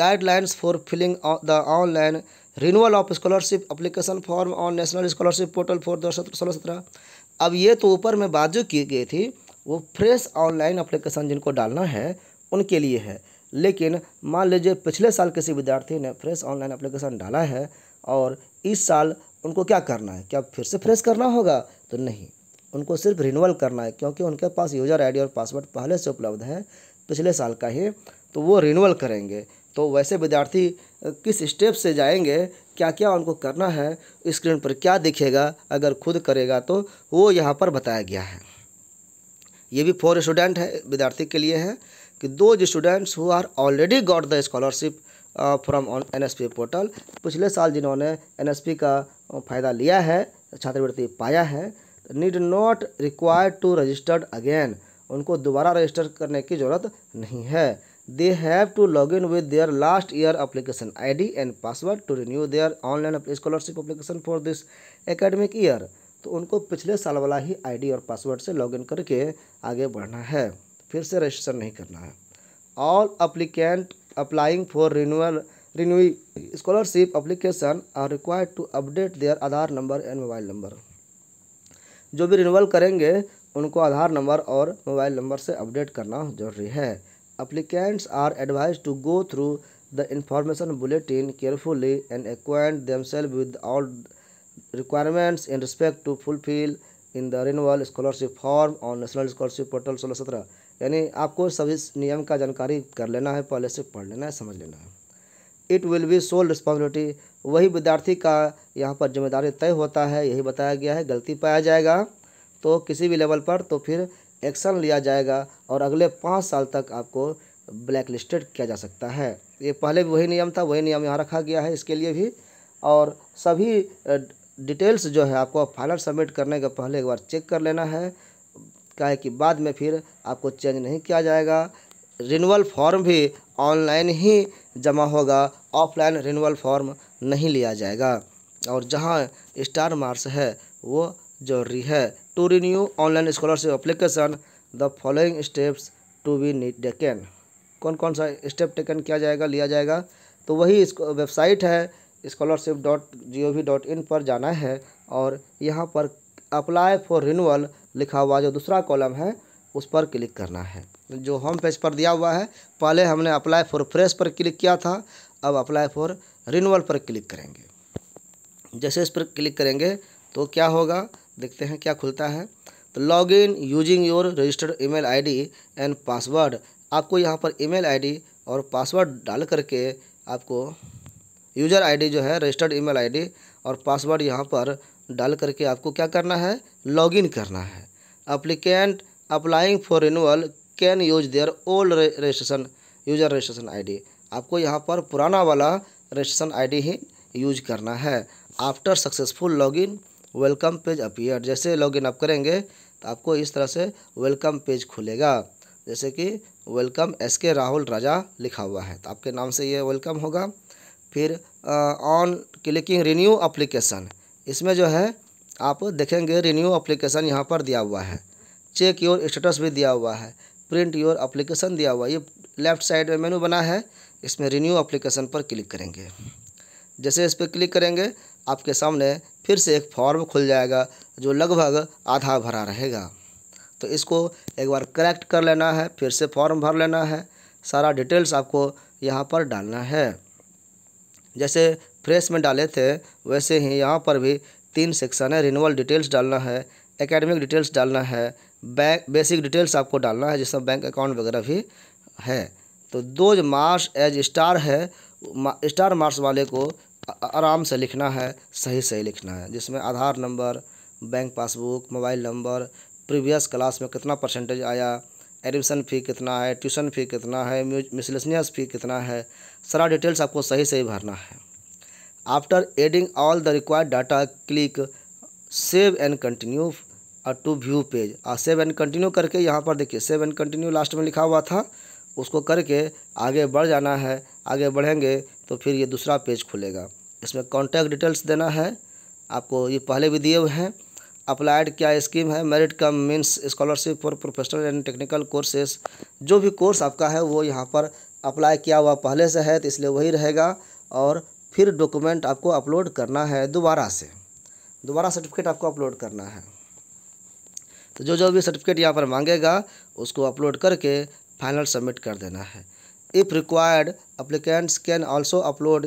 guidelines for filling the online renewal of scholarship application form on national scholarship portal for दो सोलह सत्रह अब ये तो ऊपर में बाजू की गई थी वो फ्रेश ऑनलाइन अप्लीकेशन जिनको डालना है उनके लिए है लेकिन मान लीजिए पिछले साल किसी विद्यार्थी ने फ्रेश ऑनलाइन अप्लीकेशन डाला है और इस साल उनको क्या करना है क्या फिर से फ्रेश करना होगा तो नहीं उनको सिर्फ रिन्यूअल करना है क्योंकि उनके पास यूज़र आईडी और पासवर्ड पहले से उपलब्ध है पिछले साल का ही तो वो रिन्यूअल करेंगे तो वैसे विद्यार्थी किस स्टेप से जाएंगे क्या क्या उनको करना है स्क्रीन पर क्या दिखेगा अगर खुद करेगा तो वो यहाँ पर बताया गया है ये भी फॉर स्टूडेंट है विद्यार्थी के लिए है कि those students who are already got the scholarship from N S P portal पिछले साल जिन्होंने एन एस पी का uh, फ़ायदा लिया है छात्रवृत्ति पाया है need not require to registered again उनको दोबारा रजिस्टर करने की ज़रूरत नहीं है they have to log in with their last year application I D and password to renew their online scholarship application for this academic year तो उनको पिछले साल वाला ही डी और पासवर्ड से इन करके आगे बढ़ना है फिर से रजिस्टर नहीं करना है all applicant applying for renewal renew scholarship application are required to update their Aadhaar number and mobile number जो भी रिन्यूअल करेंगे उनको आधार नंबर और मोबाइल नंबर से अपडेट करना जरूरी है applicants are advise to go through the information bulletin carefully and acquaint selves with all requirements in respect to fulfil in the renewal scholarship form on national scholarship portal सोलह सत्रह यानी आपको सभी नियम का जानकारी कर लेना है पहले से पढ़ लेना है समझ लेना है it will be sole responsibility वही विद्यार्थी का यहाँ पर जिम्मेदारी तय होता है यही बताया गया है गलती पाया जाएगा तो किसी भी लेवल पर तो फिर एक्शन लिया जाएगा और अगले पाँच साल तक आपको ब्लैक लिस्टेड किया जा सकता है ये पहले भी वही नियम था वही नियम यहाँ रखा गया है इसके लिए भी और सभी डिटेल्स जो है आपको फाइनल सबमिट करने के पहले एक बार चेक कर लेना है है कि बाद में फिर आपको चेंज नहीं किया जाएगा रिनवल फॉर्म भी ऑनलाइन ही जमा होगा ऑफलाइन रिनवल फॉर्म नहीं लिया जाएगा और जहाँ स्टार मार्क्स है वो जरूरी है to renew online scholarship application the following steps to be need taken कौन कौन सा स्टेप टेकन किया जाएगा लिया जाएगा तो वही इसको वेबसाइट है scholarship dot G O V dot in पर जाना है और यहाँ पर अप्लाई फॉर रिनूअल लिखा हुआ जो दूसरा कॉलम है उस पर क्लिक करना है जो होम पेज पर दिया हुआ है पहले हमने अप्लाई फॉर फ्रेश पर क्लिक किया था अब अप्लाई फॉर रिनूअल पर क्लिक करेंगे जैसे इस पर क्लिक करेंगे तो क्या होगा देखते हैं क्या खुलता है तो log in using your registered email ID and password आपको यहाँ पर ईमेल आईडी और पासवर्ड डाल करके आपको यूज़र आईडी जो है रजिस्टर्ड ईमेल आईडी और पासवर्ड यहाँ पर डाल करके आपको क्या करना है लॉगिन करना है applicant applying for renewal can use their old registration user registration ID आपको यहाँ पर पुराना वाला रजिस्ट्रेशन आईडी ही यूज करना है after successful login welcome page appear जैसे लॉगिन आप करेंगे तो आपको इस तरह से वेलकम पेज खुलेगा जैसे कि वेलकम एस के राहुल राजा लिखा हुआ है तो आपके नाम से ये वेलकम होगा फिर ऑन क्लिकिंग रिन्यू अप्लीकेशन इसमें जो है आप देखेंगे रिन्यू अप्लीकेशन यहाँ पर दिया हुआ है चेक योर स्टेटस भी दिया हुआ है प्रिंट योर अप्लीकेशन दिया हुआ है ये लेफ़्ट साइड में मेनू बना है इसमें रिन्यू अप्लीकेशन पर क्लिक करेंगे जैसे इस पर क्लिक करेंगे आपके सामने फिर से एक फॉर्म खुल जाएगा जो लगभग आधा भरा रहेगा तो इसको एक बार करेक्ट कर लेना है फिर से फॉर्म भर लेना है सारा डिटेल्स आपको यहाँ पर डालना है जैसे फ्रेश में डाले थे वैसे ही यहाँ पर भी तीन सेक्शन है रिनूअल डिटेल्स डालना है एकेडमिक डिटेल्स डालना है बैंक बेसिक डिटेल्स आपको डालना है जिसमें बैंक अकाउंट वगैरह भी है तो दो जो मार्क्स एज स्टार है स्टार मार्क्स वाले को आराम से लिखना है सही सही लिखना है जिसमें Aadhaar number bank passbook mobile number previous class में कितना परसेंटेज आया एडमिशन फ़ी कितना है ट्यूशन फ़ी कितना है मिसलिसनियस फ़ी कितना है सारा डिटेल्स आपको सही सही भरना है After adding all the required data, click save and continue to view page और सेव एंड कंटिन्यू करके यहाँ पर देखिए सेव एंड कंटिन्यू लास्ट में लिखा हुआ था उसको करके आगे बढ़ जाना है आगे बढ़ेंगे तो फिर ये दूसरा पेज खुलेगा इसमें कॉन्टैक्ट डिटेल्स देना है आपको ये पहले भी दिए हुए हैं अप्लाइड क्या स्कीम है merit cum means scholarship for professional and technical courses जो भी कोर्स आपका है वो यहाँ पर अप्लाई किया हुआ पहले से है तो इसलिए वही रहेगा और फिर डॉक्यूमेंट आपको अपलोड करना है दोबारा से दोबारा सर्टिफिकेट आपको अपलोड करना है तो जो जो भी सर्टिफिकेट यहाँ पर मांगेगा उसको अपलोड करके फाइनल सबमिट कर देना है if required applicants can also upload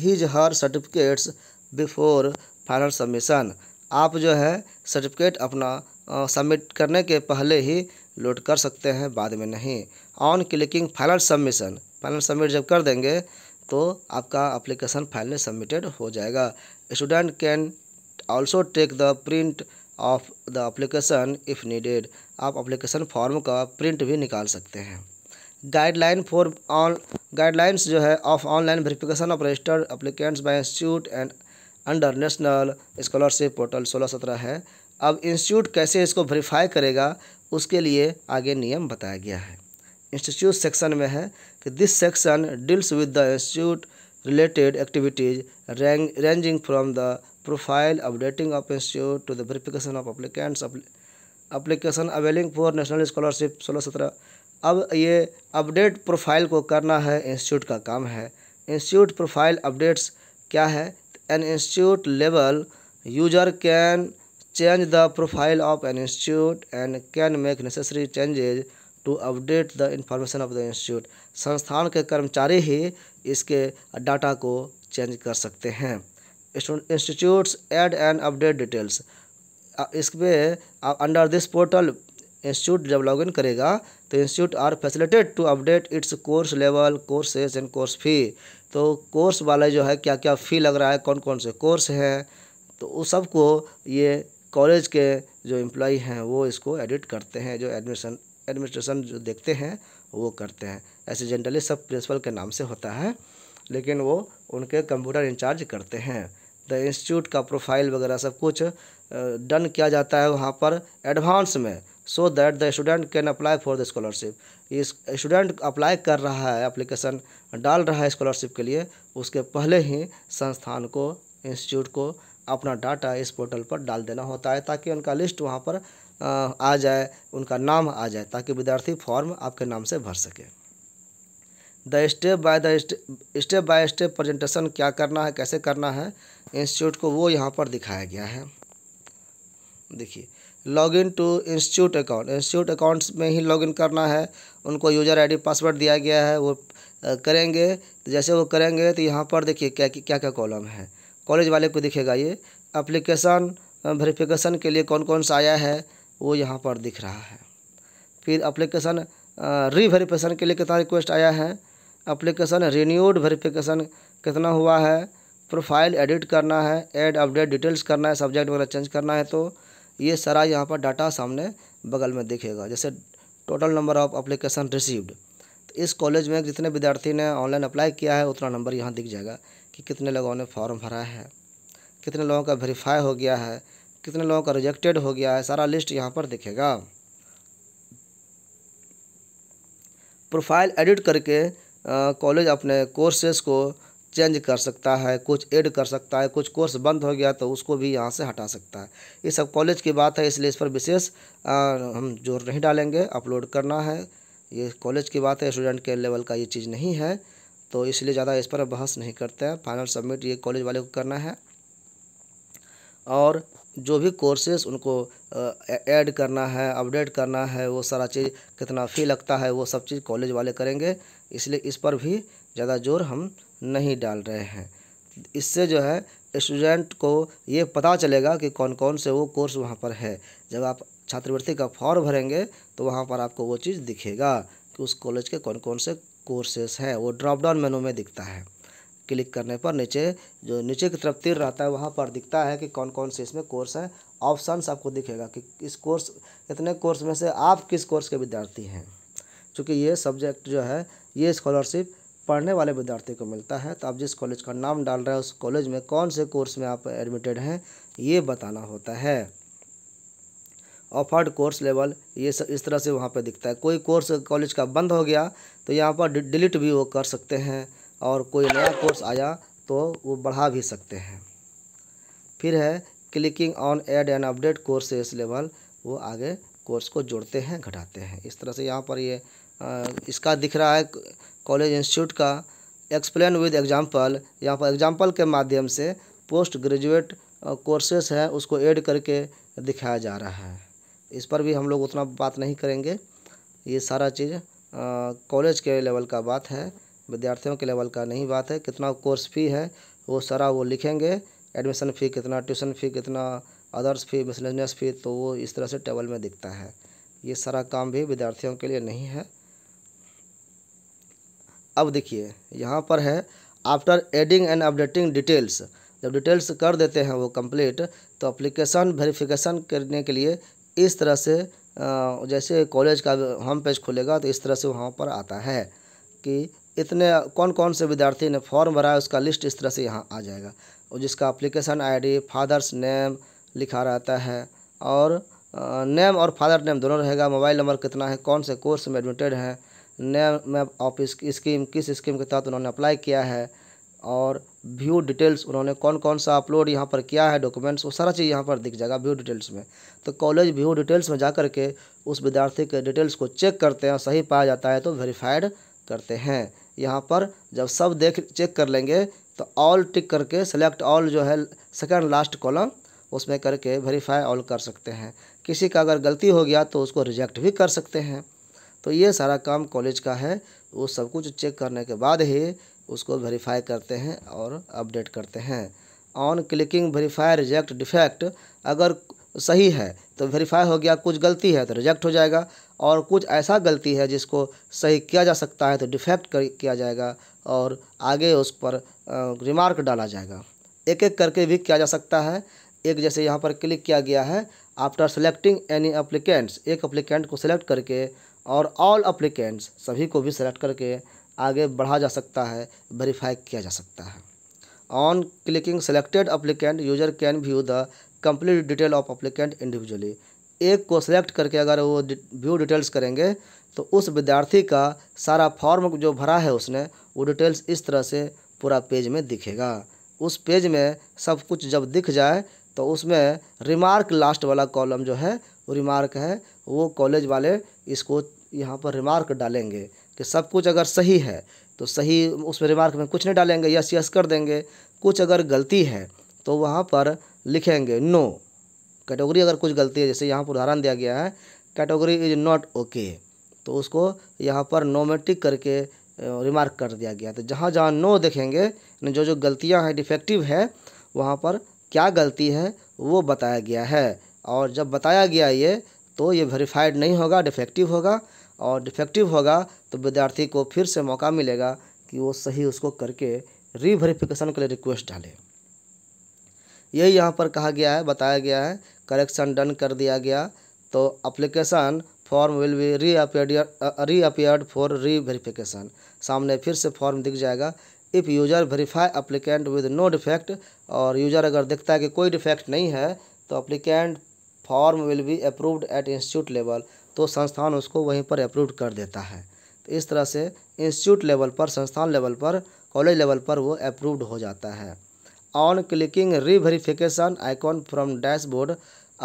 his her certificates before final submission आप जो है सर्टिफिकेट अपना सबमिट करने के पहले ही लोड कर सकते हैं बाद में नहीं on clicking final submission final submit जब कर देंगे तो आपका अप्लीकेशन फाइल में सबमिटेड हो जाएगा student can also take the print of the application if needed आप अप्लीकेशन फॉर्म का प्रिंट भी निकाल सकते हैं गाइडलाइन फॉर ऑन गाइडलाइंस जो है of online verification of registered applicants by institute and under national scholarship portal सोलह सत्रह है अब इंस्टीट्यूट कैसे इसको वेरीफाई करेगा उसके लिए आगे नियम बताया गया है इंस्टीट्यूट सेक्शन में है कि this section deals with the institute related activities ranging from the profile updating of institute to the verification of applicants application availing for national scholarship सोलह सत्रह अब ये अपडेट प्रोफाइल को करना है इंस्टीट्यूट का काम है इंस्टीट्यूट प्रोफाइल अपडेट्स क्या है an institute level user can change the profile of an institute and can make necessary changes to update the information of the institute संस्थान के कर्मचारी ही इसके डाटा को चेंज कर सकते हैं institutes add and update details इसमें अंडर दिस पोर्टल इंस्टीट्यूट जब लॉगिन करेगा तो institute are facilitated to update its course level courses and course fee तो कोर्स वाले जो है क्या क्या फ़ी लग रहा है कौन कौन से कोर्स हैं तो उस सबको ये कॉलेज के जो एम्प्लॉई हैं वो इसको एडिट करते हैं जो एडमिशन एडमिनिस्ट्रेशन जो देखते हैं वो करते हैं ऐसे जनरली सब प्रिंसिपल के नाम से होता है लेकिन वो उनके कंप्यूटर इंचार्ज करते हैं द इंस्टीट्यूट का प्रोफाइल वगैरह सब कुछ डन किया जाता है वहाँ पर एडवांस में so that the student can apply for the scholarship इस स्टूडेंट अप्लाई कर रहा है एप्लीकेशन डाल रहा है स्कॉलरशिप के लिए उसके पहले ही संस्थान को इंस्टीट्यूट को अपना डाटा इस पोर्टल पर डाल देना होता है ताकि उनका लिस्ट वहाँ पर आ जाए उनका नाम आ जाए ताकि विद्यार्थी फॉर्म आपके नाम से भर सके the step by the step by step presentation क्या करना है कैसे करना है इंस्टीट्यूट को वो यहाँ पर दिखाया गया है देखिए log in to institute account institute accounts में ही लॉगिन करना है उनको यूज़र आईडी पासवर्ड दिया गया है वो करेंगे तो जैसे वो करेंगे तो यहाँ पर देखिए क्या क्या क्या कॉलम है कॉलेज वाले को दिखेगा ये अप्लीकेशन वेरिफिकेशन के लिए कौन कौन सा आया है वो यहाँ पर दिख रहा है फिर अप्लीकेशन रीवेरीफिकेशन के लिए कितना रिक्वेस्ट आया है अप्लीकेशन रीन्यूड वेरीफिकेशन कितना हुआ है प्रोफाइल एडिट करना है एड अपडेट डिटेल्स करना है सब्जेक्ट वगैरह चेंज करना है तो ये सारा यहाँ पर डाटा सामने बगल में दिखेगा जैसे total number of application received तो इस कॉलेज में जितने विद्यार्थी ने ऑनलाइन अप्लाई किया है उतना नंबर यहाँ दिख जाएगा कि कितने लोगों ने फॉर्म भरा है कितने लोगों का वेरीफाई हो गया है कितने लोगों का रिजेक्टेड हो गया है सारा लिस्ट यहाँ पर दिखेगा प्रोफाइल एडिट करके कॉलेज अपने कोर्सेज को चेंज कर सकता है कुछ ऐड कर सकता है कुछ कोर्स बंद हो गया तो उसको भी यहाँ से हटा सकता है ये सब कॉलेज की बात है इसलिए इस पर विशेष हम जोर नहीं डालेंगे अपलोड करना है ये कॉलेज की बात है स्टूडेंट के लेवल का ये चीज़ नहीं है तो इसलिए ज़्यादा इस पर बहस नहीं करते हैं फाइनल सबमिट ये कॉलेज वाले को करना है और जो भी कोर्सेस उनको ऐड करना है अपडेट करना है वो सारा चीज़ कितना फ़ी लगता है वो सब चीज़ कॉलेज वाले करेंगे इसलिए इस पर भी ज़्यादा जोर हम नहीं डाल रहे हैं इससे जो है स्टूडेंट को ये पता चलेगा कि कौन कौन से वो कोर्स वहाँ पर है जब आप छात्रवृत्ति का फॉर्म भरेंगे तो वहाँ पर आपको वो चीज़ दिखेगा कि उस कॉलेज के कौन कौन से कोर्सेस हैं वो ड्रॉप डाउन मेनू में दिखता है क्लिक करने पर नीचे जो नीचे की तरफ तिर रहता है वहाँ पर दिखता है कि कौन कौन से इसमें कोर्स है ऑप्शंस आपको दिखेगा कि इस कोर्स इतने कोर्स में से आप किस कोर्स के विद्यार्थी हैं चूँकि ये सब्जेक्ट जो है ये स्कॉलरशिप पढ़ने वाले विद्यार्थी को मिलता है तो आप जिस कॉलेज का नाम डाल रहे हैं उस कॉलेज में कौन से कोर्स में आप एडमिटेड हैं ये बताना होता है ऑफर्ड कोर्स लेवल ये सब इस तरह से वहाँ पे दिखता है कोई कोर्स कॉलेज का बंद हो गया तो यहाँ पर डिलीट भी वो कर सकते हैं और कोई नया कोर्स आया तो वो बढ़ा भी सकते हैं फिर है clicking on add and update courses level वो आगे कोर्स को जोड़ते हैं घटाते हैं इस तरह से यहाँ पर ये आ, इसका दिख रहा है कॉलेज इंस्टीट्यूट का एक्सप्लेन विद एग्जाम्पल यहाँ पर एग्जाम्पल के माध्यम से पोस्ट ग्रेजुएट कोर्सेस है उसको ऐड करके दिखाया जा रहा है इस पर भी हम लोग उतना बात नहीं करेंगे ये सारा चीज़ कॉलेज के लेवल का बात है विद्यार्थियों के लेवल का नहीं बात है कितना कोर्स फ़ी है वो सारा वो लिखेंगे एडमिशन फ़ी कितना ट्यूशन फ़ी कितना अदर्स फ़ी मिसलेनियस फ़ी तो वो इस तरह से टेबल में दिखता है ये सारा काम भी विद्यार्थियों के लिए नहीं है अब देखिए यहाँ पर है after adding and updating details जब डिटेल्स कर देते हैं वो कंप्लीट तो अप्लीकेशन वेरिफिकेशन करने के लिए इस तरह से जैसे कॉलेज का होम पेज खुलेगा तो इस तरह से वहाँ पर आता है कि इतने कौन कौन से विद्यार्थी ने फॉर्म भरा है उसका लिस्ट इस तरह से यहाँ आ जाएगा और जिसका अप्लीकेशन आईडी फादर्स नेम लिखा रहता है और नेम और फादर नेम दोनों रहेगा मोबाइल नंबर कितना है कौन से कोर्स में एडमिटेड हैं नेम ऑफ स्कीम किस स्कीम के तहत उन्होंने अप्लाई किया है और व्यू डिटेल्स उन्होंने कौन कौन सा अपलोड यहाँ पर किया है डॉक्यूमेंट्स वो सारा चीज़ यहाँ पर दिख जाएगा व्यू डिटेल्स में तो कॉलेज व्यू डिटेल्स में जा कर के उस विद्यार्थी के डिटेल्स को चेक करते हैं सही पाया जाता है तो वेरीफाइड करते हैं यहाँ पर जब सब देख चेक कर लेंगे तो ऑल टिक करके सेलेक्ट ऑल जो है सेकंड लास्ट कॉलम उसमें करके वेरीफाई ऑल कर सकते हैं किसी का अगर गलती हो गया तो उसको रिजेक्ट भी कर सकते हैं तो ये सारा काम कॉलेज का है वो सब कुछ चेक करने के बाद ही उसको वेरीफाई करते हैं और अपडेट करते हैं on clicking verify reject defect अगर सही है तो वेरीफाई हो गया कुछ गलती है तो रिजेक्ट हो जाएगा और कुछ ऐसा गलती है जिसको सही किया जा सकता है तो डिफेक्ट किया जाएगा और आगे उस पर रिमार्क डाला जाएगा एक एक करके भी किया जा सकता है एक जैसे यहाँ पर क्लिक किया गया है आफ्टर सेलेक्टिंग एनी अप्लीकेंट्स एक अप्लीकेंट को सिलेक्ट करके और ऑल अप्लीकेंट्स सभी को भी सिलेक्ट करके आगे बढ़ा जा सकता है वेरीफाई किया जा सकता है on clicking selected applicant user can view the complete detail of applicant individually एक को सेलेक्ट करके अगर वो व्यू डिटेल्स करेंगे तो उस विद्यार्थी का सारा फॉर्म जो भरा है उसने वो डिटेल्स इस तरह से पूरा पेज में दिखेगा उस पेज में सब कुछ जब दिख जाए तो उसमें रिमार्क लास्ट वाला कॉलम जो है वो रिमार्क है वो कॉलेज वाले इसको यहाँ पर रिमार्क डालेंगे कि सब कुछ अगर सही है तो सही उसमें रिमार्क में कुछ नहीं डालेंगे यस यस कर देंगे कुछ अगर गलती है तो वहाँ पर लिखेंगे नो कैटेगरी अगर कुछ गलती है जैसे यहाँ पर उदाहरण दिया गया है कैटेगरी इज नॉट ओके तो उसको यहाँ पर नोमेटिक करके रिमार्क कर दिया गया तो जहाँ जहाँ नो देखेंगे जो जो गलतियाँ हैं डिफेक्टिव है वहाँ पर क्या गलती है वो बताया गया है और जब बताया गया ये तो ये वेरीफाइड नहीं होगा डिफेक्टिव होगा और डिफेक्टिव होगा तो विद्यार्थी को फिर से मौका मिलेगा कि वो सही उसको करके रीवेरीफिकेशन के लिए रिक्वेस्ट डाले यही यहाँ पर कहा गया है बताया गया है करेक्शन डन कर दिया गया तो अप्लीकेशन फॉर्म विल बी री रीअपियर्ड फॉर री वेरीफिकेशन सामने फिर से फॉर्म दिख जाएगा if user verify applicant with no defect और यूज़र अगर दिखता है कि कोई डिफेक्ट नहीं है तो applicant form will be approved at institute level तो संस्थान उसको वहीं पर अप्रूव कर देता है तो इस तरह से इंस्टीट्यूट लेवल पर संस्थान लेवल पर कॉलेज लेवल पर वो अप्रूव्ड हो जाता है on clicking re verification icon from dashboard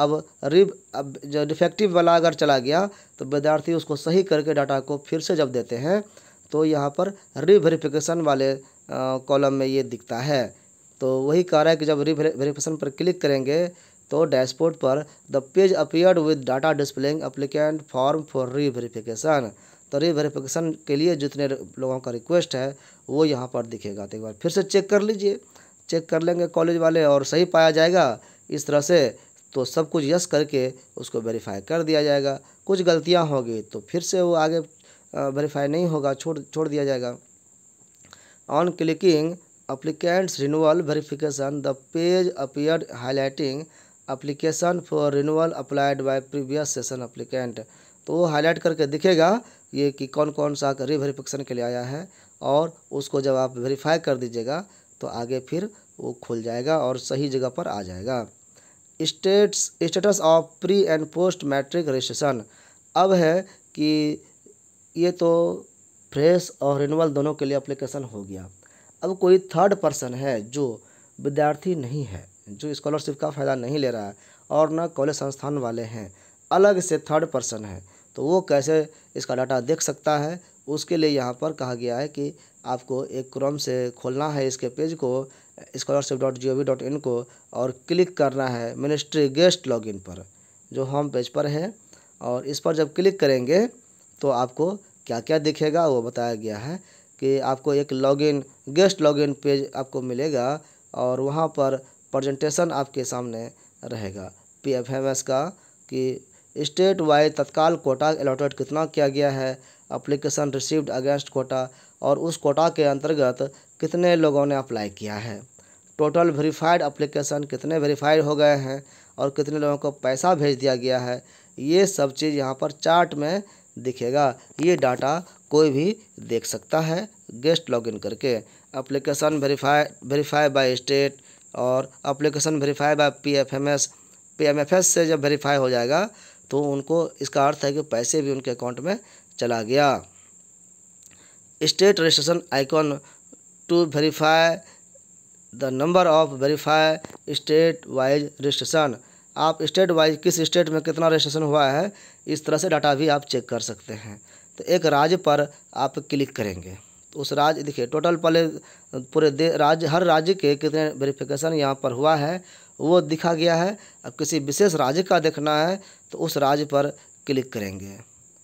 अब री अब जो डिफेक्टिव वाला अगर चला गया तो विद्यार्थी उसको सही करके डाटा को फिर से जब देते हैं तो यहाँ पर री वेरीफिकेशन वाले कॉलम में ये दिखता है तो वही कह रहा है कि जब री वेरीफिकेशन पर क्लिक करेंगे तो डैशबोर्ड पर the page appeared with data displaying applicant form for re verification तो री वेरीफिकेशन के लिए जितने लोगों का रिक्वेस्ट है वो यहाँ पर दिखेगा तो एक बार फिर से चेक कर लीजिए चेक कर लेंगे कॉलेज वाले और सही पाया जाएगा इस तरह से तो सब कुछ यस करके उसको वेरीफाई कर दिया जाएगा कुछ गलतियाँ होगी तो फिर से वो आगे वेरीफाई नहीं होगा छोड़ छोड़ दिया जाएगा on clicking applicants renewal verification the page appear highlighting application for renewal applied by previous session applicant तो वो हाईलाइट करके दिखेगा ये कि कौन कौन सा रिवेरीफिकेशन के लिए आया है और उसको जब आप वेरीफाई कर दीजिएगा तो आगे फिर वो खुल जाएगा और सही जगह पर आ जाएगा status status of pre and post matric registration अब है कि ये तो फ्रेश और रिनवल दोनों के लिए अप्लीकेशन हो गया अब कोई थर्ड पर्सन है जो विद्यार्थी नहीं है जो स्कॉलरशिप का फ़ायदा नहीं ले रहा है और ना कॉलेज संस्थान वाले हैं अलग से थर्ड पर्सन है तो वो कैसे इसका डाटा देख सकता है उसके लिए यहाँ पर कहा गया है कि आपको एक क्रोम से खोलना है इसके पेज को scholarship dot G O V dot in को और क्लिक करना है मिनिस्ट्री गेस्ट लॉगिन पर जो होम पेज पर है और इस पर जब क्लिक करेंगे तो आपको क्या क्या दिखेगा वो बताया गया है कि आपको एक लॉगिन गेस्ट लॉगिन पेज आपको मिलेगा और वहाँ पर प्रजेंटेशन आपके सामने रहेगा पी एफ एम एस का कि स्टेट वाइज तत्काल कोटा अलॉटेड कितना किया गया है अप्लीकेशन रिसीव्ड अगेंस्ट कोटा और उस कोटा के अंतर्गत कितने लोगों ने अप्लाई किया है टोटल वेरीफाइड अप्लीकेशन कितने वेरीफाइड हो गए हैं और कितने लोगों को पैसा भेज दिया गया है ये सब चीज़ यहाँ पर चार्ट में दिखेगा ये डाटा कोई भी देख सकता है गेस्ट लॉगिन करके application verify verify by state और application verify by P F M S P M F S से जब वेरीफाई हो जाएगा तो उनको इसका अर्थ है कि पैसे भी उनके अकाउंट में चला गया state registration icon to verify the number of verify state wise registration आप स्टेट वाइज किस स्टेट में कितना रजिस्ट्रेशन हुआ है इस तरह से डाटा भी आप चेक कर सकते हैं तो एक राज्य पर आप क्लिक करेंगे तो उस राज्य देखिए टोटल पहले पूरे राज्य हर राज्य के कितने वेरिफिकेशन यहाँ पर हुआ है वो दिखा गया है अब किसी विशेष राज्य का देखना है तो उस राज्य पर क्लिक करेंगे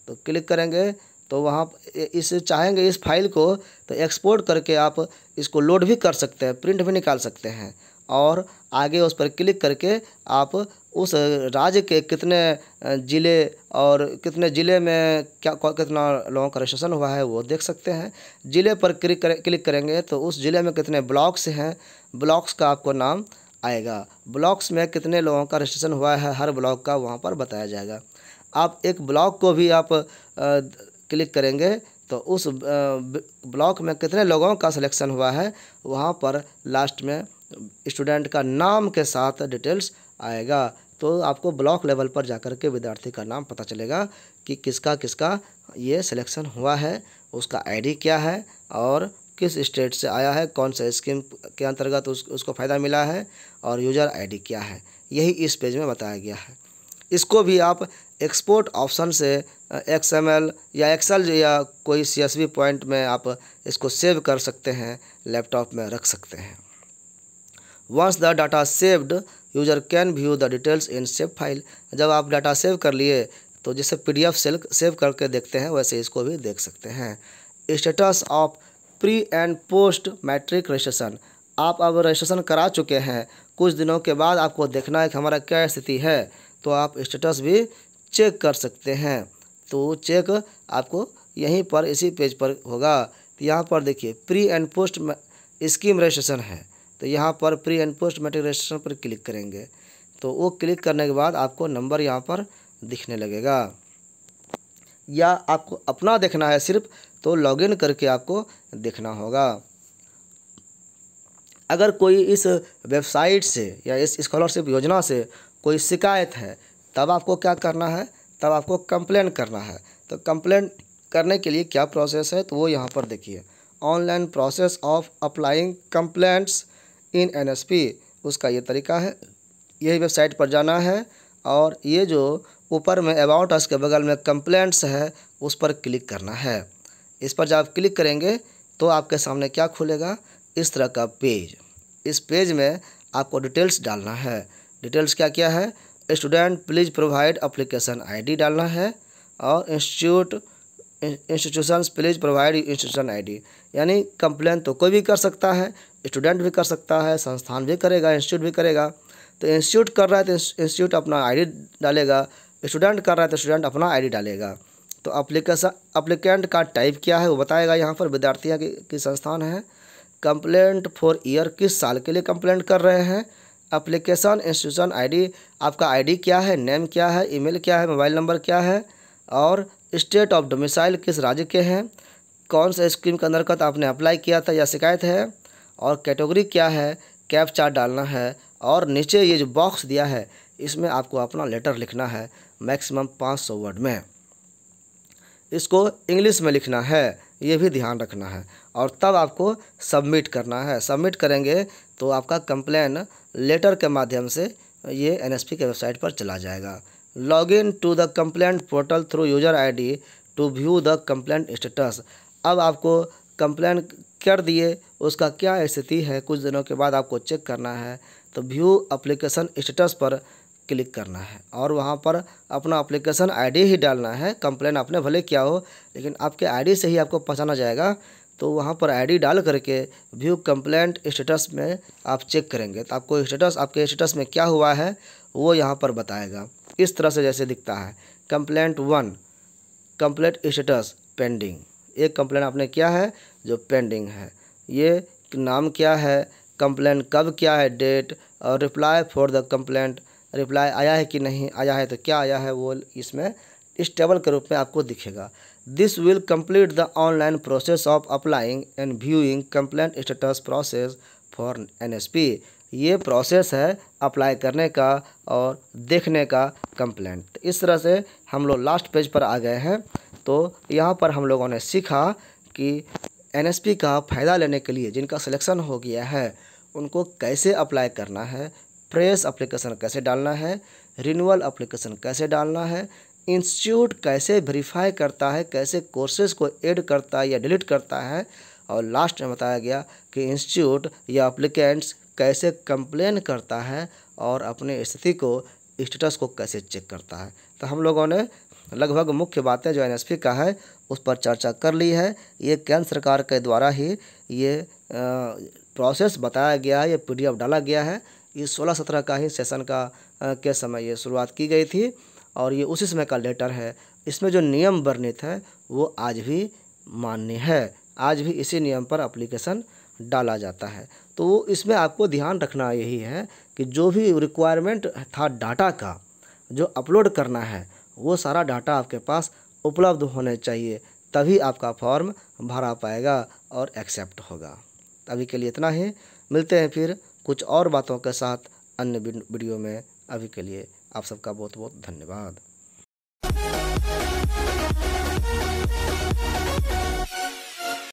तो क्लिक करेंगे तो वहाँ इस चाहेंगे इस फाइल को तो एक्सपोर्ट करके आप इसको लोड भी कर सकते हैं प्रिंट भी निकाल सकते हैं और आगे उस पर क्लिक करके आप उस राज्य के कितने ज़िले और कितने ज़िले में क्या कितना लोगों का रजिस्ट्रेशन हुआ है वो देख सकते हैं ज़िले पर क्लिक करें क्लिक करेंगे तो उस ज़िले में कितने ब्लॉक्स हैं ब्लॉक्स का आपको नाम आएगा ब्लॉक्स में कितने लोगों का रजिस्ट्रेशन हुआ है हर ब्लॉक का वहाँ पर बताया जाएगा आप एक ब्लॉक को भी आप क्लिक करेंगे तो उस ब्लॉक में कितने लोगों का सिलेक्शन हुआ है वहाँ पर लास्ट में स्टूडेंट का नाम के साथ डिटेल्स आएगा तो आपको ब्लॉक लेवल पर जाकर के विद्यार्थी का नाम पता चलेगा कि किसका किसका ये सिलेक्शन हुआ है उसका आईडी क्या है और किस स्टेट से आया है कौन सा स्कीम के अंतर्गत उस, उसको फ़ायदा मिला है और यूज़र आईडी क्या है यही इस पेज में बताया गया है इसको भी आप एक्सपोर्ट ऑप्शन से एक्स एम एल या एक्सल या कोई सी एस बी पॉइंट में आप इसको सेव कर सकते हैं लैपटॉप में रख सकते हैं once the data saved user can view the details in save file जब आप डाटा सेव कर लिए तो जैसे पी डी एफ सेल सेव करके देखते हैं वैसे इसको भी देख सकते हैं status of pre and post matric registration आप अब रजिस्ट्रेशन करा चुके हैं कुछ दिनों के बाद आपको देखना है कि हमारा क्या स्थिति है तो आप स्टेटस भी चेक कर सकते हैं तो चेक आपको यहीं पर इसी पेज पर होगा तो यहाँ पर देखिए pre and post scheme registration है तो यहाँ पर pre and post matric registration पर क्लिक करेंगे तो वो क्लिक करने के बाद आपको नंबर यहाँ पर दिखने लगेगा या आपको अपना देखना है सिर्फ तो लॉगिन करके आपको देखना होगा अगर कोई इस वेबसाइट से या इस स्कॉलरशिप योजना से कोई शिकायत है तब आपको क्या करना है तब आपको कंप्लेंट करना है तो कंप्लेंट करने के लिए क्या प्रोसेस है तो वो यहाँ पर देखिए online process of applying complaints in NSP उसका ये तरीका है यही वेबसाइट पर जाना है और ये जो ऊपर में अबाउट अस के बगल में कंप्लेंट्स है उस पर क्लिक करना है इस पर जब आप क्लिक करेंगे तो आपके सामने क्या खुलेगा इस तरह का पेज इस पेज में आपको डिटेल्स डालना है डिटेल्स क्या क्या है student please provide application ID डालना है और institute institution please provide institution ID यानी कंप्लेन तो कोई भी कर सकता है स्टूडेंट भी कर सकता है संस्थान भी करेगा इंस्टीट्यूट भी करेगा तो इंस्टीट्यूट कर रहा है तो इंस्टीट्यूट अपना डी डालेगा स्टूडेंट कर रहा है तो स्टूडेंट अपना डी डालेगा तो अप्लीकेशन अप्लीकेंट का टाइप क्या है वो बताएगा यहाँ पर विद्यार्थियों की संस्थान है कंप्लेंट फॉर ईयर किस साल के लिए कंप्लेंट कर रहे हैं अप्लीकेशन इंस्टीट्यूशन आईडी आपका आईडी क्या है नेम क्या है ईमेल क्या है मोबाइल नंबर क्या है और स्टेट ऑफ डोमिसाइल किस राज्य के हैं कौन से स्कीम के अंतर्गत आपने अप्लाई किया था या शिकायत है और कैटेगरी क्या है कैप चार्ट डालना है और नीचे ये जो बॉक्स दिया है इसमें आपको अपना लेटर लिखना है मैक्सिमम पाँच सौ वर्ड में इसको इंग्लिश में लिखना है ये भी ध्यान रखना है और तब आपको सबमिट करना है सबमिट करेंगे तो आपका कंप्लेन लेटर के माध्यम से ये एन एस पी के वेबसाइट पर चला जाएगा log in to the complaint portal through user I D to view the complaint status अब आपको कंप्लेंट कर दिए उसका क्या स्थिति है कुछ दिनों के बाद आपको चेक करना है तो व्यू अप्लीकेशन स्टेटस पर क्लिक करना है और वहाँ पर अपना अप्लीकेशन आईडी ही डालना है कंप्लेंट आपने भले किया हो लेकिन आपके आईडी से ही आपको पहचाना जाएगा तो वहाँ पर आईडी डाल करके व्यू कंप्लेंट स्टेटस में आप चेक करेंगे तो आपको स्टेटस आपके स्टेटस में क्या हुआ है वो यहाँ पर बताएगा इस तरह से जैसे दिखता है complaint one complaint status pending एक कंप्लेंट आपने किया है जो पेंडिंग है ये नाम क्या है कंप्लेंट कब क्या है डेट और reply for the complaint reply आया है कि नहीं आया है तो क्या आया है वो इसमें इस टेबल के रूप में आपको दिखेगा this will complete the online process of applying and viewing complaint status process for P ये प्रोसेस है अप्लाई करने का और देखने का कंप्लेंट इस तरह से हम लोग लास्ट पेज पर आ गए हैं तो यहाँ पर हम लोगों ने सीखा कि एनएसपी का फ़ायदा लेने के लिए जिनका सिलेक्शन हो गया है उनको कैसे अप्लाई करना है प्रेस अप्लीकेशन कैसे डालना है रिन्यूअल अप्लीकेशन कैसे डालना है इंस्टीट्यूट कैसे वेरीफाई करता है कैसे कोर्सेज को ऐड करता है या डिलीट करता है और लास्ट में बताया गया कि इंस्टीट्यूट या अप्लीकेंट्स कैसे कंप्लेन करता है और अपने स्थिति को स्टेटस को कैसे चेक करता है तो हम लोगों ने लगभग मुख्य बातें जो एनएसपी का है उस पर चर्चा कर ली है ये केंद्र सरकार के द्वारा ही ये प्रोसेस बताया गया है ये एफ डाला गया है ये सोलह सत्रह का ही सेशन का के समय ये शुरुआत की गई थी और ये उसी समय का लेटर है इसमें जो नियम वर्णित है वो आज भी मान्य है आज भी इसी नियम पर अप्लीकेशन डाला जाता है तो इसमें आपको ध्यान रखना यही है कि जो भी रिक्वायरमेंट था डाटा का जो अपलोड करना है वो सारा डाटा आपके पास उपलब्ध होने चाहिए तभी आपका फॉर्म भरा पाएगा और एक्सेप्ट होगा अभी के लिए इतना ही मिलते हैं फिर कुछ और बातों के साथ अन्य वीडियो में अभी के लिए आप सबका बहुत बहुत धन्यवाद